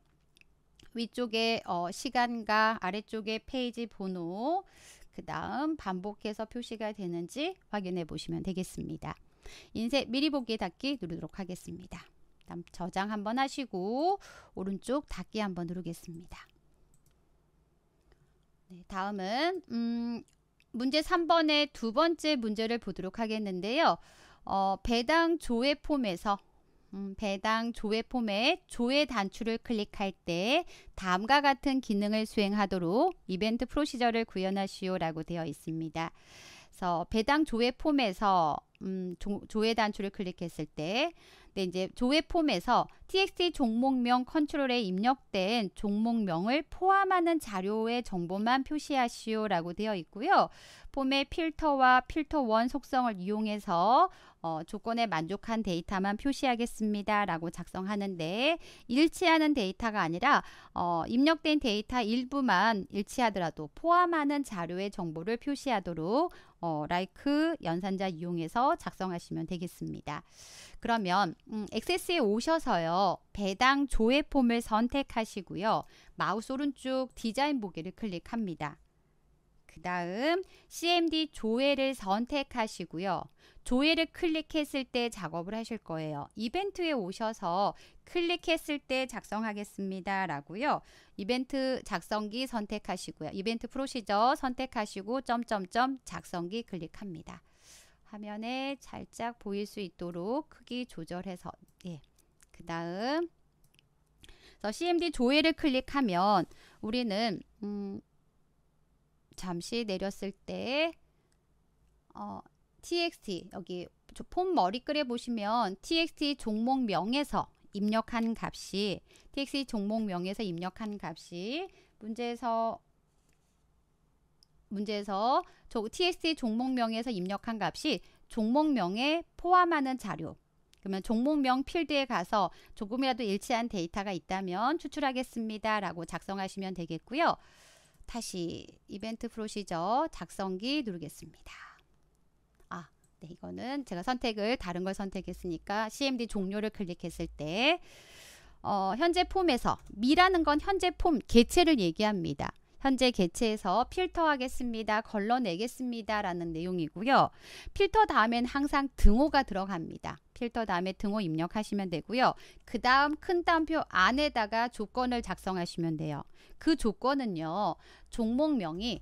위쪽에 어, 시간과 아래쪽에 페이지 번호 그 다음 반복해서 표시가 되는지 확인해 보시면 되겠습니다. 인쇄 미리 보기 닫기 누르도록 하겠습니다. 다음 저장 한번 하시고 오른쪽 닫기 한번 누르겠습니다. 네, 다음은 음, 문제 3번의 두 번째 문제를 보도록 하겠는데요. 어, 배당 조회 폼에서 음, 배당 조회 폼에 조회 단추를 클릭할 때 다음과 같은 기능을 수행하도록 이벤트 프로시저를 구현하시오라고 되어 있습니다. 그래서 배당 조회 폼에서 음, 조, 회 단추를 클릭했을 때 네, 이제 조회 폼에서 txt 종목명 컨트롤에 입력된 종목명을 포함하는 자료의 정보만 표시하시오라고 되어 있고요. 폼의 필터와 필터 원 속성을 이용해서 어, 조건에 만족한 데이터만 표시하겠습니다. 라고 작성하는데 일치하는 데이터가 아니라 어, 입력된 데이터 일부만 일치하더라도 포함하는 자료의 정보를 표시하도록 어, 라이크 연산자 이용해서 작성하시면 되겠습니다. 그러면 음, 액세스에 오셔서요. 배당 조회 폼을 선택하시고요. 마우스 오른쪽 디자인 보기를 클릭합니다. 그 다음 CMD 조회를 선택하시고요. 조회를 클릭했을 때 작업을 하실 거예요. 이벤트에 오셔서 클릭했을 때 작성하겠습니다. 라고요. 이벤트 작성기 선택하시고요. 이벤트 프로시저 선택하시고 점점점 작성기 클릭합니다. 화면에 살짝 보일 수 있도록 크기 조절해서 예. 그 다음 CMD 조회를 클릭하면 우리는 음, 잠시 내렸을 때 어, txt 여기 폼 머리글에 보시면 txt 종목명에서 입력한 값이 txt 종목명에서 입력한 값이 문제에서 문제에서 저 txt 종목명에서 입력한 값이 종목명에 포함하는 자료 그러면 종목명 필드에 가서 조금이라도 일치한 데이터가 있다면 추출하겠습니다 라고 작성하시면 되겠고요. 다시 이벤트 프로시저 작성기 누르겠습니다. 아, 네, 이거는 제가 선택을 다른 걸 선택했으니까 CMD 종료를 클릭했을 때 어, 현재 폼에서 미라는 건 현재 폼 개체를 얘기합니다. 현재 개체에서 필터하겠습니다. 걸러내겠습니다. 라는 내용이고요. 필터 다음엔 항상 등호가 들어갑니다. 필터 다음에 등호 입력하시면 되고요. 그 다음 큰 따옴표 안에다가 조건을 작성하시면 돼요. 그 조건은요. 종목명이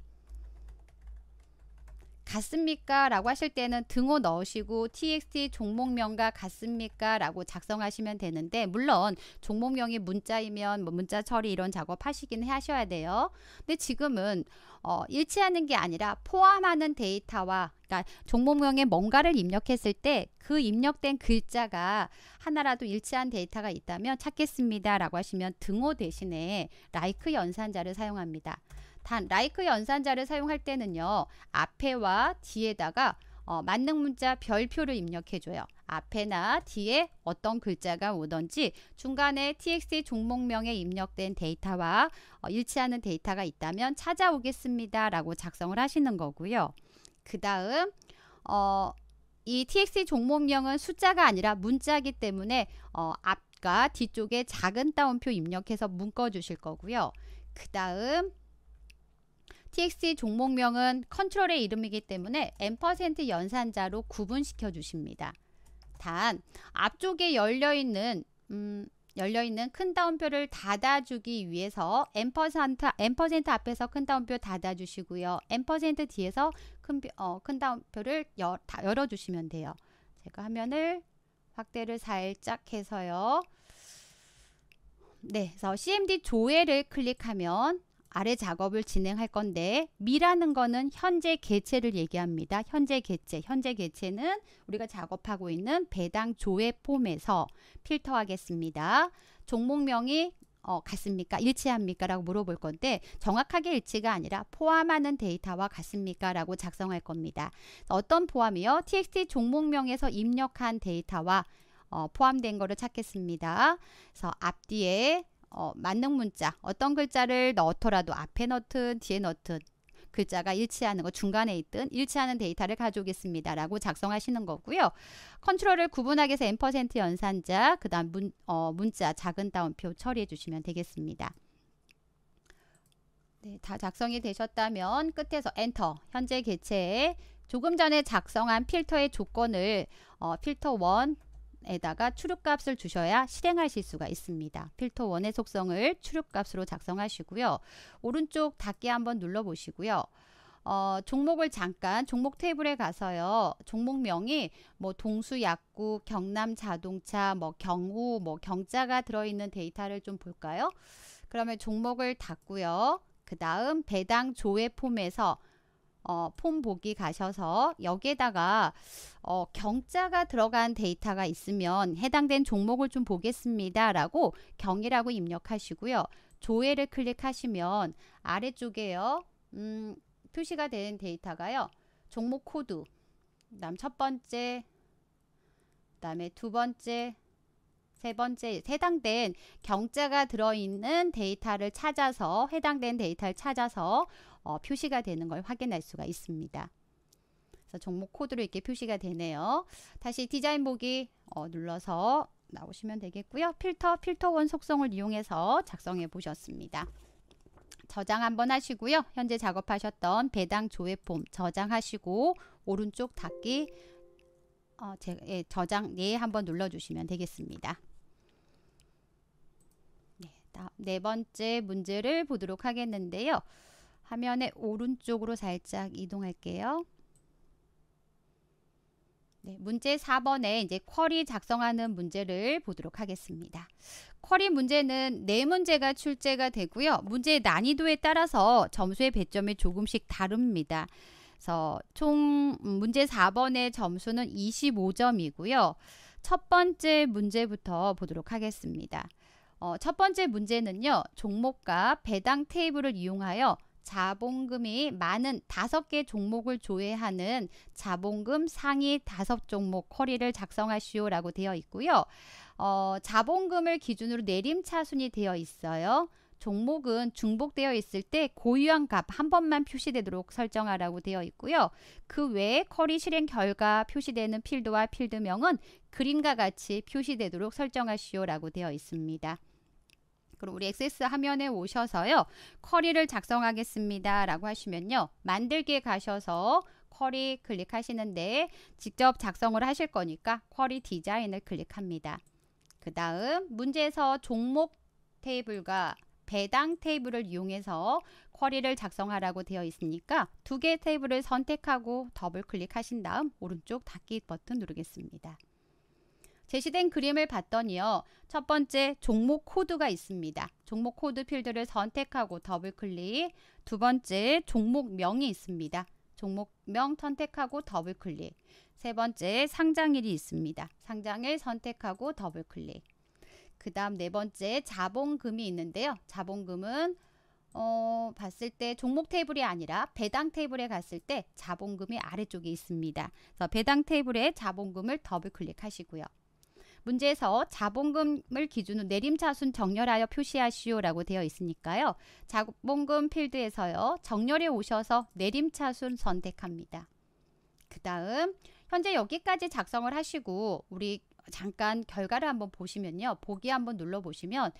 같습니까? 라고 하실 때는 등호 넣으시고 txt 종목명과 같습니까? 라고 작성하시면 되는데 물론 종목명이 문자이면 뭐 문자 처리 이런 작업 하시긴 하셔야 돼요. 근데 지금은 어, 일치하는 게 아니라 포함하는 데이터와 그러니까 종목명에 뭔가를 입력했을 때 그 입력된 글자가 하나라도 일치한 데이터가 있다면 찾겠습니다 라고 하시면 등호 대신에 라이크 like 연산자를 사용합니다. 단 라이크 연산자를 사용할 때는요. 앞에와 뒤에다가 어, 만능 문자 별표를 입력해줘요. 앞에나 뒤에 어떤 글자가 오던지 중간에 txt 종목명에 입력된 데이터와 어, 일치하는 데이터가 있다면 찾아오겠습니다. 라고 작성을 하시는 거고요. 그 다음 어, 이 txt 종목명은 숫자가 아니라 문자이기 때문에 어, 앞과 뒤쪽에 작은 따옴표 입력해서 묶어 주실 거고요. 그 다음 TXT 종목명은 컨트롤의 이름이기 때문에 n% 연산자로 구분시켜 주십니다. 단, 앞쪽에 열려있는 음, 열려있는 큰 따옴표를 닫아주기 위해서 M%, n% 앞에서 큰 따옴표 닫아주시고요. n% 뒤에서 큰, 어, 큰 따옴표를 열, 열어주시면 돼요. 제가 화면을 확대를 살짝 해서요. 네, 그래서 CMD 조회를 클릭하면 아래 작업을 진행할 건데 미라는 거는 현재 개체를 얘기합니다. 현재 개체, 현재 개체는 우리가 작업하고 있는 배당 조회 폼에서 필터하겠습니다. 종목명이 어, 같습니까? 일치합니까? 라고 물어볼 건데 정확하게 일치가 아니라 포함하는 데이터와 같습니까? 라고 작성할 겁니다. 어떤 포함이요? txt 종목명에서 입력한 데이터와 어, 포함된 거를 찾겠습니다. 그래서 앞뒤에 어, 만능 문자 어떤 글자를 넣더라도 앞에 넣든 뒤에 넣든 글자가 일치하는 거 중간에 있든 일치하는 데이터를 가져오겠습니다. 라고 작성하시는 거고요. 컨트롤을 구분하기 위해서 n% 연산자 그 다음 문, 어, 문자 작은 따옴표 처리해 주시면 되겠습니다. 네, 다 작성이 되셨다면 끝에서 엔터 현재 개체에 조금 전에 작성한 필터의 조건을 어, 필터 1 에다가 출력값을 주셔야 실행하실 수가 있습니다. 필터 원의 속성을 출력값으로 작성하시고요. 오른쪽 닫기 한번 눌러보시고요. 어, 종목을 잠깐 종목 테이블에 가서요. 종목명이 뭐 동수 약국, 경남 자동차, 뭐 경우, 뭐 경자가 들어있는 데이터를 좀 볼까요? 그러면 종목을 닫고요. 그 다음 배당 조회 폼에서 어, 폼 보기 가셔서 여기에다가 어, 경자가 들어간 데이터가 있으면 해당된 종목을 좀 보겠습니다. 라고 경이라고 입력하시고요. 조회를 클릭하시면 아래쪽에요. 음, 표시가 된 데이터가요. 종목 코드, 그다음 첫 번째, 그다음에 두 번째, 세 번째 해당된 경자가 들어있는 데이터를 찾아서 해당된 데이터를 찾아서 어, 표시가 되는 걸 확인할 수가 있습니다. 그래서 종목 코드로 이렇게 표시가 되네요. 다시 디자인 보기 어, 눌러서 나오시면 되겠고요. 필터, 필터원 속성을 이용해서 작성해 보셨습니다. 저장 한번 하시고요. 현재 작업하셨던 배당 조회폼 저장하시고 오른쪽 닫기 어, 제, 예, 저장 예 한번 눌러주시면 되겠습니다. 네, 네 번째 문제를 보도록 하겠는데요. 화면의 오른쪽으로 살짝 이동할게요. 네, 문제 4번에 이제 쿼리 작성하는 문제를 보도록 하겠습니다. 쿼리 문제는 4문제가 출제가 되고요. 문제의 난이도에 따라서 점수의 배점이 조금씩 다릅니다. 그래서 총 음, 문제 4번의 점수는 25점이고요. 첫 번째 문제부터 보도록 하겠습니다. 어, 첫 번째 문제는요. 종목과 배당 테이블을 이용하여 자본금이 많은 다섯 개 종목을 조회하는 자본금 상위 다섯 종목 커리를 작성하시오라고 되어 있고요. 어, 자본금을 기준으로 내림차순이 되어 있어요. 종목은 중복되어 있을 때 고유한 값 한 번만 표시되도록 설정하라고 되어 있고요. 그 외에 커리 실행 결과 표시되는 필드와 필드명은 그림과 같이 표시되도록 설정하시오라고 되어 있습니다. 그럼 우리 액세스 화면에 오셔서요. 쿼리를 작성하겠습니다. 라고 하시면요. 만들기에 가셔서 쿼리 클릭하시는데 직접 작성을 하실 거니까 쿼리 디자인을 클릭합니다. 그 다음 문제에서 종목 테이블과 배당 테이블을 이용해서 쿼리를 작성하라고 되어 있으니까 두 개 테이블을 선택하고 더블 클릭하신 다음 오른쪽 닫기 버튼 누르겠습니다. 제시된 그림을 봤더니요. 첫 번째 종목 코드가 있습니다. 종목 코드 필드를 선택하고 더블 클릭. 두 번째 종목명이 있습니다. 종목명 선택하고 더블 클릭. 세 번째 상장일이 있습니다. 상장일 선택하고 더블 클릭. 그 다음 네 번째 자본금이 있는데요. 자본금은 어, 봤을 때 종목 테이블이 아니라 배당 테이블에 갔을 때 자본금이 아래쪽에 있습니다. 그래서 배당 테이블에 자본금을 더블 클릭하시고요. 문제에서 자본금을 기준으로 내림차순 정렬하여 표시하시오라고 되어 있으니까요. 자본금 필드에서요. 정렬에 오셔서 내림차순 선택합니다. 그 다음 현재 여기까지 작성을 하시고 우리 잠깐 결과를 한번 보시면요. 보기 한번 눌러보시면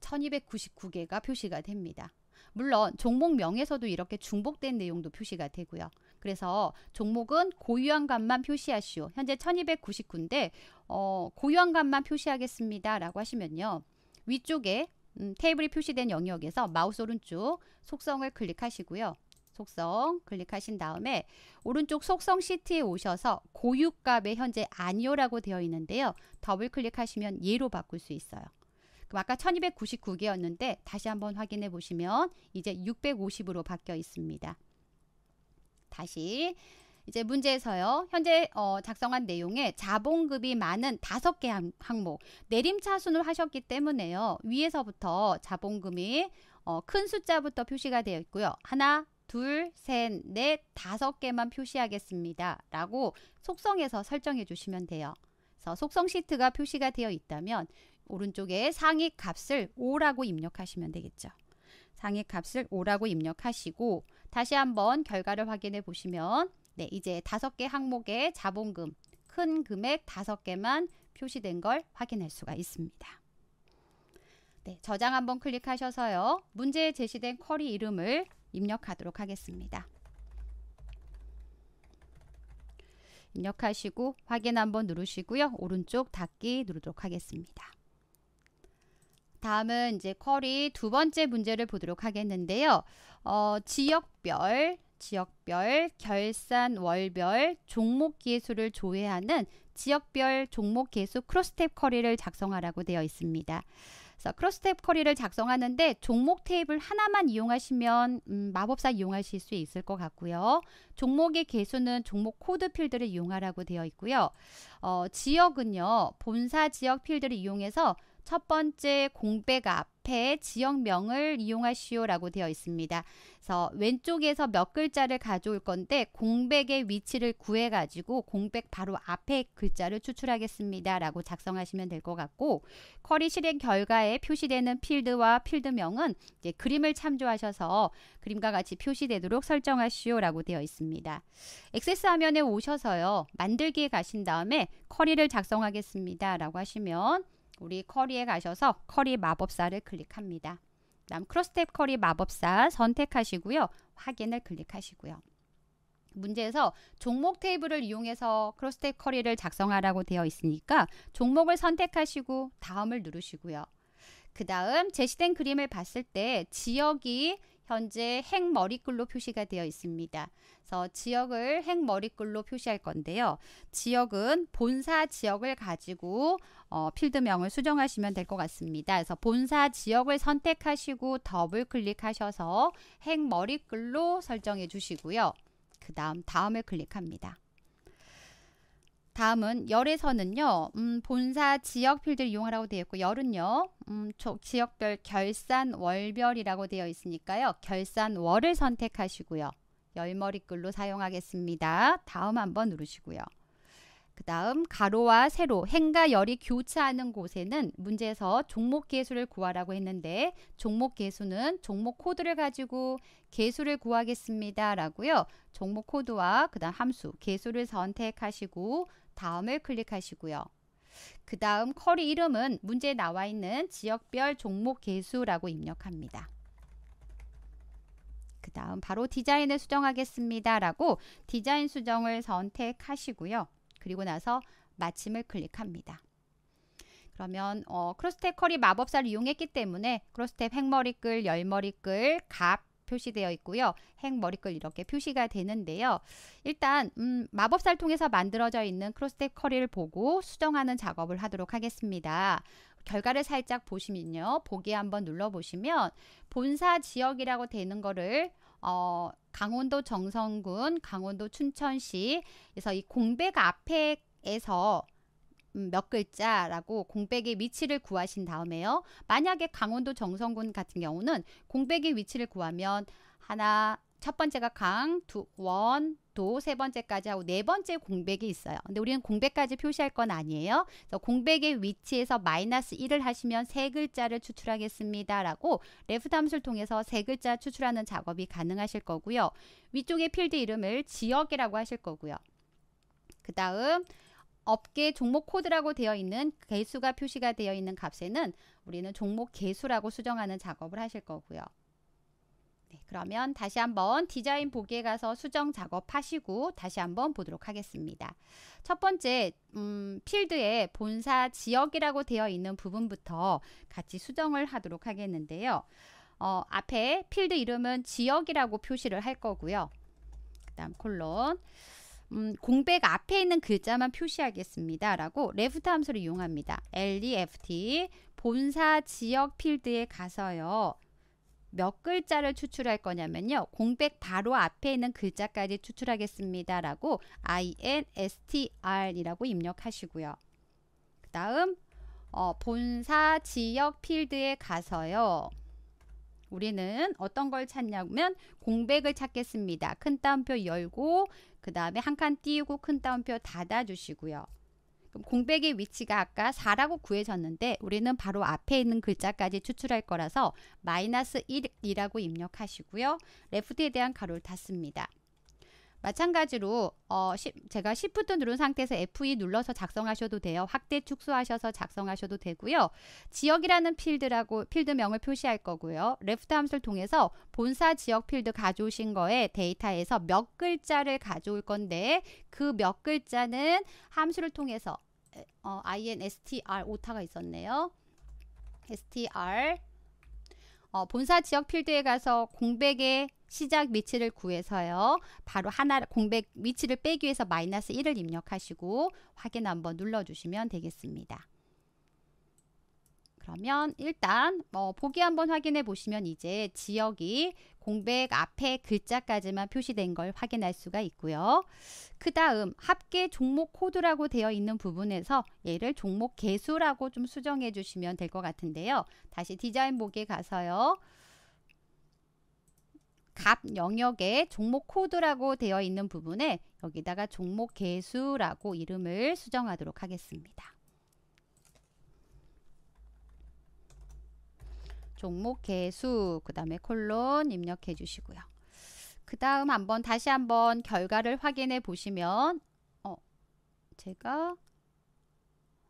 1299개가 표시가 됩니다. 물론 종목명에서도 이렇게 중복된 내용도 표시가 되고요. 그래서 종목은 고유한 값만 표시하시오. 현재 1299인데 어, 고유한 값만 표시하겠습니다. 라고 하시면요. 위쪽에 음, 테이블이 표시된 영역에서 마우스 오른쪽 속성을 클릭하시고요. 속성 클릭하신 다음에 오른쪽 속성 시트에 오셔서 고유값에 현재 아니오라고 되어 있는데요. 더블 클릭하시면 예로 바꿀 수 있어요. 그럼 아까 1299개였는데 다시 한번 확인해 보시면 이제 650으로 바뀌어 있습니다. 다시 이제 문제에서요. 현재 어, 작성한 내용에 자본금이 많은 다섯 개 항목 내림차순을 하셨기 때문에요. 위에서부터 자본금이 어, 큰 숫자부터 표시가 되어 있고요. 하나, 둘, 셋, 넷, 다섯 개만 표시하겠습니다. 라고 속성에서 설정해 주시면 돼요. 그래서 속성 시트가 표시가 되어 있다면 오른쪽에 상위 값을 5라고 입력하시면 되겠죠. 상위 값을 5라고 입력하시고 다시 한번 결과를 확인해 보시면 네, 이제 다섯 개 항목의 자본금 큰 금액 다섯 개만 표시된 걸 확인할 수가 있습니다. 네, 저장 한번 클릭하셔서요. 문제에 제시된 쿼리 이름을 입력하도록 하겠습니다. 입력하시고 확인 한번 누르시고요. 오른쪽 닫기 누르도록 하겠습니다. 다음은 이제 쿼리 두 번째 문제를 보도록 하겠는데요. 어, 지역별 지역별 결산 월별 종목 개수를 조회하는 지역별 종목 개수 크로스탭 커리를 작성하라고 되어 있습니다. 그래서 크로스탭 커리를 작성하는데 종목 테이블 하나만 이용하시면 음, 마법사 이용하실 수 있을 것 같고요. 종목의 개수는 종목 코드 필드를 이용하라고 되어 있고요. 어, 지역은요. 본사 지역 필드를 이용해서 첫 번째 공백 앞에 지역명을 이용하시오라고 되어 있습니다. 그래서 왼쪽에서 몇 글자를 가져올 건데 공백의 위치를 구해 가지고 공백 바로 앞에 글자를 추출하겠습니다라고 작성하시면 될 것 같고 커리 실행 결과에 표시되는 필드와 필드명은 이제 그림을 참조하셔서 그림과 같이 표시되도록 설정하시오라고 되어 있습니다. 액세스 화면에 오셔서요. 만들기에 가신 다음에 커리를 작성하겠습니다라고 하시면 우리 커리에 가셔서 커리 마법사를 클릭합니다. 다음 크로스탭 커리 마법사 선택하시고요. 확인을 클릭하시고요. 문제에서 종목 테이블을 이용해서 크로스탭 커리를 작성하라고 되어 있으니까 종목을 선택하시고 다음을 누르시고요. 그 다음 제시된 그림을 봤을 때 지역이 현재 핵머리글로 표시가 되어 있습니다. 그래서 지역을 핵머리글로 표시할 건데요. 지역은 본사 지역을 가지고 어, 필드명을 수정하시면 될 것 같습니다. 그래서 본사 지역을 선택하시고 더블 클릭하셔서 핵머리글로 설정해 주시고요. 그 다음 다음을 클릭합니다. 다음은 열에서는요. 음, 본사 지역 필드를 이용하라고 되어 있고 열은요. 음, 지역별 결산 월별이라고 되어 있으니까요. 결산 월을 선택하시고요. 열머리글로 사용하겠습니다. 다음 한번 누르시고요. 그 다음 가로와 세로 행과 열이 교차하는 곳에는 문제에서 종목 개수를 구하라고 했는데 종목 개수는 종목 코드를 가지고 개수를 구하겠습니다 라고요 종목 코드와 그 다음 함수 개수를 선택하시고 다음을 클릭하시고요. 그 다음 쿼리 이름은 문제에 나와 있는 지역별 종목 개수라고 입력합니다. 그 다음 바로 디자인을 수정하겠습니다. 라고 디자인 수정을 선택하시고요. 그리고 나서 마침을 클릭합니다. 그러면 어, 크로스텝 커리 마법사를 이용했기 때문에 크로스텝 행머리글, 열머리글, 갑, 표시되어 있고요. 행 머리글 이렇게 표시가 되는데요. 일단 음, 마법사를 통해서 만들어져 있는 크로스텝 커리를 보고 수정하는 작업을 하도록 하겠습니다. 결과를 살짝 보시면요. 보기 한번 눌러보시면 본사 지역이라고 되는 거를 어, 강원도 정선군, 강원도 춘천시에서 이 공백 앞에에서 음, 몇 글자라고 공백의 위치를 구하신 다음에요. 만약에 강원도 정선군 같은 경우는 공백의 위치를 구하면 하나, 첫 번째가 강, 두, 원, 도, 세 번째까지 하고 네 번째 공백이 있어요. 근데 우리는 공백까지 표시할 건 아니에요. 그래서 공백의 위치에서 마이너스 1을 하시면 세 글자를 추출하겠습니다. 라고 레프트 함수를 통해서 세 글자 추출하는 작업이 가능하실 거고요. 위쪽에 필드 이름을 지역이라고 하실 거고요. 그 다음 업계 종목 코드라고 되어 있는 개수가 표시가 되어 있는 값에는 우리는 종목 개수라고 수정하는 작업을 하실 거고요. 네, 그러면 다시 한번 디자인 보기에 가서 수정 작업하시고 다시 한번 보도록 하겠습니다. 첫 번째 음, 필드에 본사 지역이라고 되어 있는 부분부터 같이 수정을 하도록 하겠는데요. 어, 앞에 필드 이름은 지역이라고 표시를 할 거고요. 그 다음 콜론 음, 공백 앞에 있는 글자만 표시하겠습니다. 라고 left 함수를 이용합니다. left 본사 지역 필드에 가서요. 몇 글자를 추출할 거냐면요. 공백 바로 앞에 있는 글자까지 추출하겠습니다. 라고 instr이라고 입력하시고요. 그 다음 어, 본사 지역 필드에 가서요. 우리는 어떤 걸 찾냐면 공백을 찾겠습니다. 큰 따옴표 열고 그 다음에 한 칸 띄우고 큰 따옴표 닫아주시고요. 그럼 공백의 위치가 아까 4라고 구해졌는데 우리는 바로 앞에 있는 글자까지 추출할 거라서 마이너스 1이라고 입력하시고요. 레프트에 대한 가로를 닫습니다. 마찬가지로 어, 시, 제가 s h i f 누른 상태에서 F2 e 눌러서 작성하셔도 돼요. 확대 축소하셔서 작성하셔도 되고요. 지역이라는 필드라고 필드명을 표시할 거고요. 레프트 함수를 통해서 본사 지역 필드 가져오신 거에 데이터에서 몇 글자를 가져올 건데 그 몇 글자는 함수를 통해서 어, instr 오타가 있었네요. str 어, 본사 지역 필드에 가서 공백에 시작 위치를 구해서요. 바로 하나 공백 위치를 빼기 위해서 마이너스 1을 입력하시고 확인 한번 눌러주시면 되겠습니다. 그러면 일단 뭐 보기 한번 확인해 보시면 이제 지역이 공백 앞에 글자까지만 표시된 걸 확인할 수가 있고요. 그 다음 합계 종목 코드라고 되어 있는 부분에서 얘를 종목 개수라고 좀 수정해 주시면 될 것 같은데요. 다시 디자인 보기에 가서요. 값 영역에 종목 코드라고 되어 있는 부분에 여기다가 종목 개수라고 이름을 수정하도록 하겠습니다. 종목 개수 그 다음에 콜론 입력해 주시고요. 그 다음 한번 다시 한번 결과를 확인해 보시면 어 제가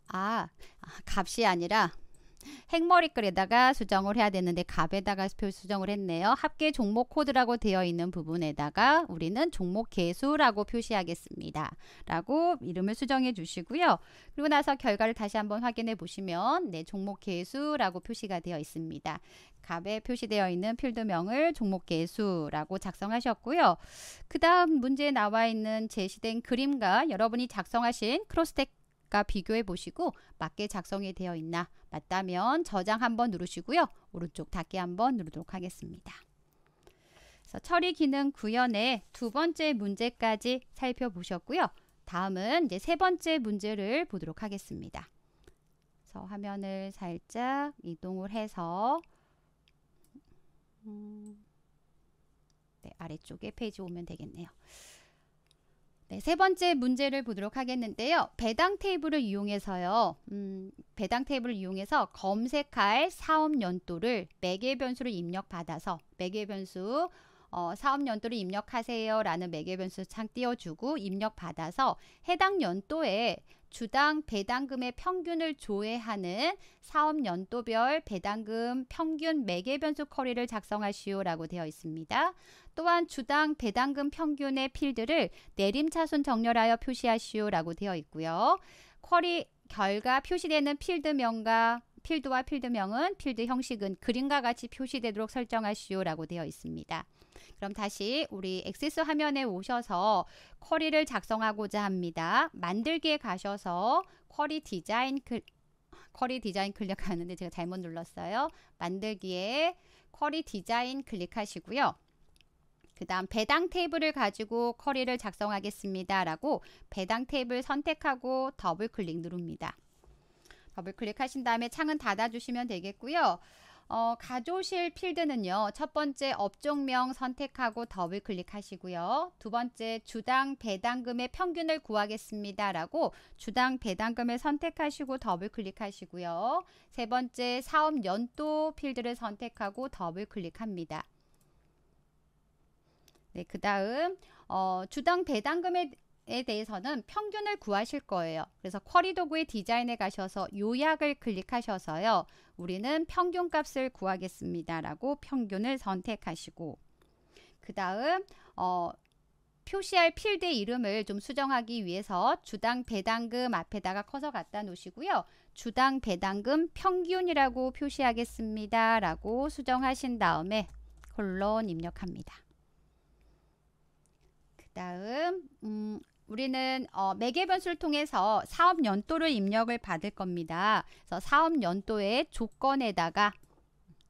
아, 아 값이 아니라 행머리글에다가 수정을 해야 되는데 갑에다가 수정을 했네요. 합계 종목 코드라고 되어 있는 부분에다가 우리는 종목 개수라고 표시하겠습니다. 라고 이름을 수정해 주시고요. 그리고 나서 결과를 다시 한번 확인해 보시면 네, 종목 개수라고 표시가 되어 있습니다. 갑에 표시되어 있는 필드명을 종목 개수라고 작성하셨고요. 그 다음 문제에 나와 있는 제시된 그림과 여러분이 작성하신 크로스텍 과 비교해 보시고 맞게 작성이 되어 있나 맞다면 저장 한번 누르시고요. 오른쪽 닫기 한번 누르도록 하겠습니다. 그래서 처리 기능 구현의 두 번째 문제까지 살펴보셨고요. 다음은 이제 세 번째 문제를 보도록 하겠습니다. 그래서 화면을 살짝 이동을 해서 음, 네, 아래쪽에 페이지 오면 되겠네요. 네, 세 번째 문제를 보도록 하겠는데요. 배당 테이블을 이용해서요. 음, 배당 테이블을 이용해서 검색할 사업 연도를 매개 변수로 입력받아서 매개 변수 어, 사업 연도를 입력하세요라는 매개 변수 창 띄워주고 입력받아서 해당 연도에 주당 배당금의 평균을 조회하는 사업 연도별 배당금 평균 매개 변수 커리를 작성하시오라고 되어 있습니다. 또한 주당 배당금 평균의 필드를 내림차순 정렬하여 표시하시오라고 되어 있고요. 쿼리 결과 표시되는 필드명과 필드와 필드명은 필드 형식은 그림과 같이 표시되도록 설정하시오라고 되어 있습니다. 그럼 다시 우리 액세스 화면에 오셔서 쿼리를 작성하고자 합니다. 만들기에 가셔서 쿼리 디자인 클 쿼리 디자인 클릭하는데 제가 잘못 눌렀어요. 만들기에 쿼리 디자인 클릭하시고요. 그 다음 배당 테이블을 가지고 쿼리를 작성하겠습니다. 라고 배당 테이블 선택하고 더블 클릭 누릅니다. 더블 클릭하신 다음에 창은 닫아주시면 되겠고요. 어, 가조실 필드는요. 첫 번째 업종명 선택하고 더블 클릭하시고요. 두 번째 주당 배당금의 평균을 구하겠습니다. 라고 주당 배당금을 선택하시고 더블 클릭하시고요. 세 번째 사업 연도 필드를 선택하고 더블 클릭합니다. 네, 그 다음 어, 주당 배당금의 에 대해서는 평균을 구하실 거예요. 그래서 쿼리 도구의 디자인에 가셔서 요약을 클릭하셔서요. 우리는 평균값을 구하겠습니다. 라고 평균을 선택하시고 그 다음 어, 표시할 필드의 이름을 좀 수정하기 위해서 주당 배당금 앞에다가 커서 갖다 놓으시고요. 주당 배당금 평균이라고 표시하겠습니다. 라고 수정하신 다음에 콜론 입력합니다. 그 다음 음, 우리는 어, 매개 변수를 통해서 사업 연도를 입력을 받을 겁니다. 그래서 사업 연도의 조건에다가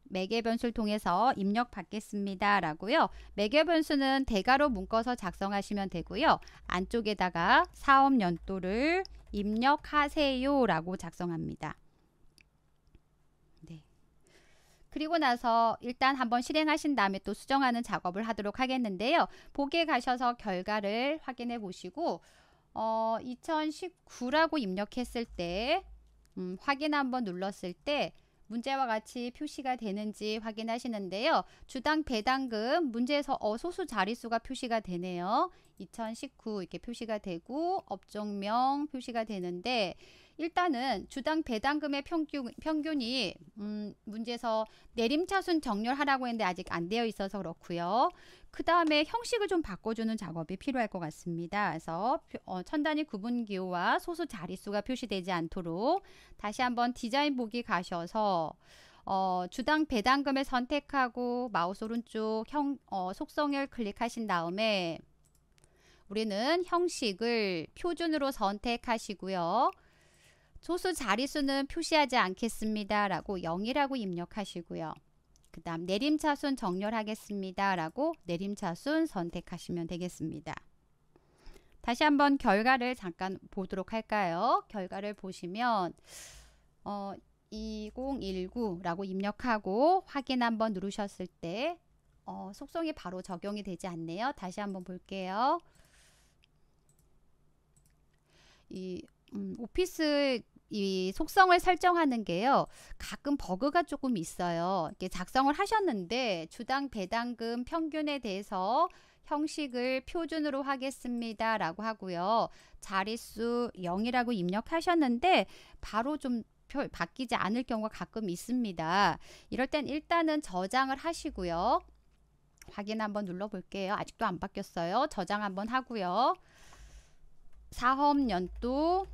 매개 변수를 통해서 입력 받겠습니다. 라고요. 매개 변수는 대괄호 묶어서 작성하시면 되고요. 안쪽에다가 사업 연도를 입력하세요. 라고 작성합니다. 그리고 나서 일단 한번 실행하신 다음에 또 수정하는 작업을 하도록 하겠는데요. 보기에 가셔서 결과를 확인해 보시고 어, 2019라고 입력했을 때 음, 확인 한번 눌렀을 때 문제와 같이 표시가 되는지 확인하시는데요. 주당 배당금 문제에서 어소수 자릿수가 표시가 되네요. 2019 이렇게 표시가 되고 업종명 표시가 되는데 일단은 주당 배당금의 평균, 평균이 음, 문제에서 내림차순 정렬하라고 했는데 아직 안 되어 있어서 그렇고요. 그 다음에 형식을 좀 바꿔주는 작업이 필요할 것 같습니다. 그래서 어, 천단위 구분기호와 소수 자릿수가 표시되지 않도록 다시 한번 디자인 보기 가셔서 어, 주당 배당금을 선택하고 마우스 오른쪽 형, 어, 속성을 클릭하신 다음에 우리는 형식을 표준으로 선택하시고요. 소수 자리수는 표시하지 않겠습니다. 라고 0이라고 입력하시고요. 그 다음 내림차순 정렬하겠습니다. 라고 내림차순 선택하시면 되겠습니다. 다시 한번 결과를 잠깐 보도록 할까요? 결과를 보시면 어, 2019라고 입력하고 확인 한번 누르셨을 때 어, 속성이 바로 적용이 되지 않네요. 다시 한번 볼게요. 이 음, 오피스 이 속성을 설정하는 게요. 가끔 버그가 조금 있어요. 이렇게 작성을 하셨는데 주당 배당금 평균에 대해서 형식을 표준으로 하겠습니다. 라고 하고요. 자릿수 0이라고 입력하셨는데 바로 좀 바뀌지 않을 경우가 가끔 있습니다. 이럴 땐 일단은 저장을 하시고요. 확인 한번 눌러볼게요. 아직도 안 바뀌었어요. 저장 한번 하고요. 사업 연도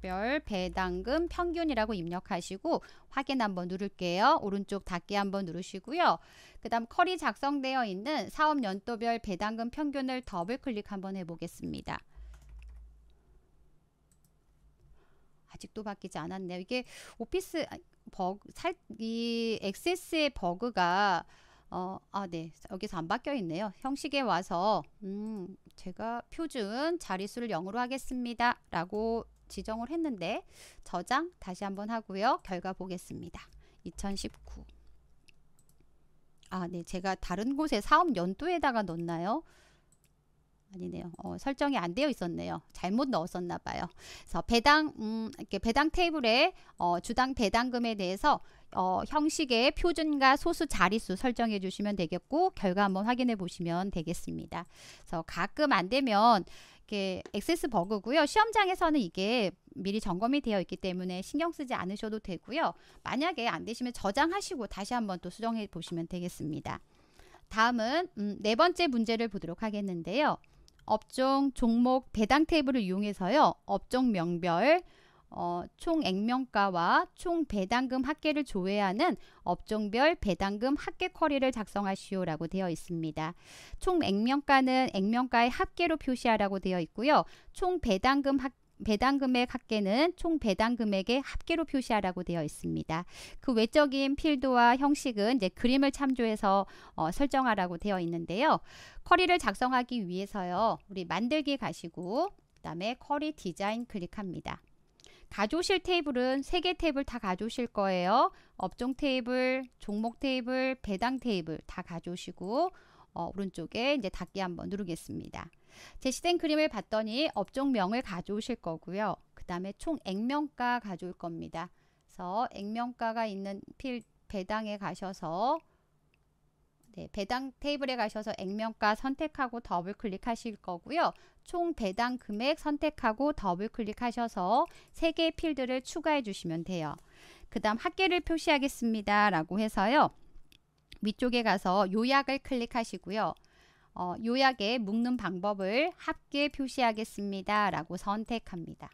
별 배당금 평균이라고 입력하시고 확인 한번 누를게요. 오른쪽 닫기 한번 누르시고요. 그 다음 컬이 작성되어 있는 사업 연도별 배당금 평균을 더블 클릭 한번 해보겠습니다. 아직도 바뀌지 않았네요. 이게 오피스 버그 살이 액세스의 버그가 어, 아, 네. 여기서 안 바뀌어 있네요. 형식에 와서, 음, 제가 표준 자릿수를 0으로 하겠습니다. 라고 지정을 했는데 저장 다시 한번 하고요. 결과 보겠습니다. 2019 아, 네. 제가 다른 곳에 사업 연도에다가 넣었나요? 아니네요. 어, 설정이 안 되어 있었네요. 잘못 넣었었나 봐요. 그래서 배당 음, 이렇게 배당 테이블에 어, 주당 배당금에 대해서 어, 형식의 표준과 소수 자릿수 설정해 주시면 되겠고 결과 한번 확인해 보시면 되겠습니다. 그래서 가끔 안 되면 이게 액세스 버그고요. 시험장에서는 이게 미리 점검이 되어 있기 때문에 신경 쓰지 않으셔도 되고요. 만약에 안 되시면 저장하시고 다시 한번 또 수정해 보시면 되겠습니다. 다음은 음, 네 번째 문제를 보도록 하겠는데요. 업종, 종목, 배당 테이블을 이용해서요. 업종 명별, 어, 총 액면가와 총 배당금 합계를 조회하는 업종별 배당금 합계 쿼리를 작성하시오라고 되어 있습니다. 총 액면가는 액면가의 합계로 표시하라고 되어 있고요. 총 배당금 합 배당금액 합계는 총 배당금액의 합계로 표시하라고 되어 있습니다. 그 외적인 필드와 형식은 이제 그림을 참조해서 어, 설정하라고 되어 있는데요. 쿼리를 작성하기 위해서요. 우리 만들기 가시고 그다음에 쿼리 디자인 클릭합니다. 가져오실 테이블은 3개 테이블 다 가져오실 거예요. 업종 테이블, 종목 테이블, 배당 테이블 다 가져오시고 어, 오른쪽에 이제 닫기 한번 누르겠습니다. 제시된 그림을 봤더니 업종명을 가져오실 거고요. 그 다음에 총 액면가 가져올 겁니다. 그래서 액면가가 있는 필 배당에 가셔서 네, 배당 테이블에 가셔서 액면가 선택하고 더블 클릭하실 거고요. 총 배당 금액 선택하고 더블 클릭하셔서 3개의 필드를 추가해 주시면 돼요. 그 다음 학계를 표시하겠습니다. 라고 해서요. 위쪽에 가서 요약을 클릭하시고요. 어, 요약에 묶는 방법을 합계 표시하겠습니다. 라고 선택합니다.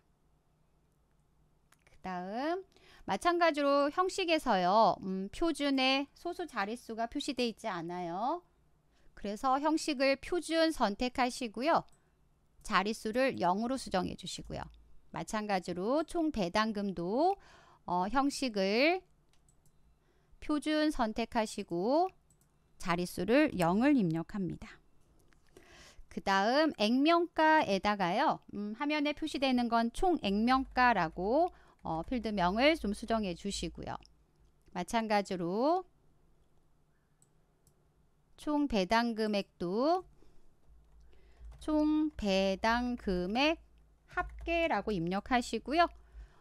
그 다음 마찬가지로 형식에서요. 음, 표준의 소수 자릿수가 표시되어 있지 않아요. 그래서 형식을 표준 선택하시고요. 자릿수를 0으로 수정해 주시고요. 마찬가지로 총 배당금도 어, 형식을 표준 선택하시고 자릿수를 0을 입력합니다. 그 다음 액면가에다가요. 음, 화면에 표시되는 건 총 액면가라고 어, 필드명을 좀 수정해 주시고요. 마찬가지로 총 배당 금액도 총 배당 금액 합계라고 입력하시고요.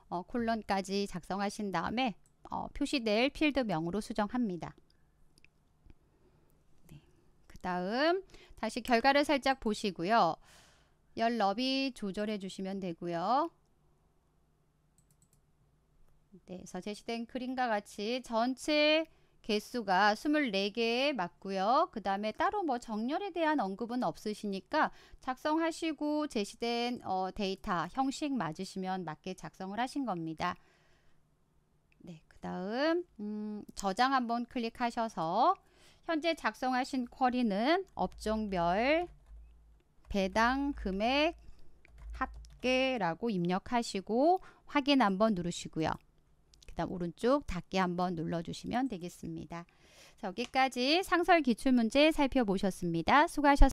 어, 콜론까지 작성하신 다음에 어, 표시될 필드명으로 수정합니다. 네. 그 다음 다시 결과를 살짝 보시고요. 열 너비 조절해 주시면 되고요. 네, 그래서 제시된 그림과 같이 전체 개수가 24개 맞고요. 그 다음에 따로 뭐 정렬에 대한 언급은 없으시니까 작성하시고 제시된 어, 데이터 형식 맞으시면 맞게 작성을 하신 겁니다. 네, 그 다음 음, 저장 한번 클릭하셔서 현재 작성하신 쿼리는 업종별 배당 금액 합계라고 입력하시고 확인 한번 누르시고요. 그 다음 오른쪽 닫기 한번 눌러주시면 되겠습니다. 여기까지 상설 기출문제 살펴보셨습니다. 수고하셨습니다.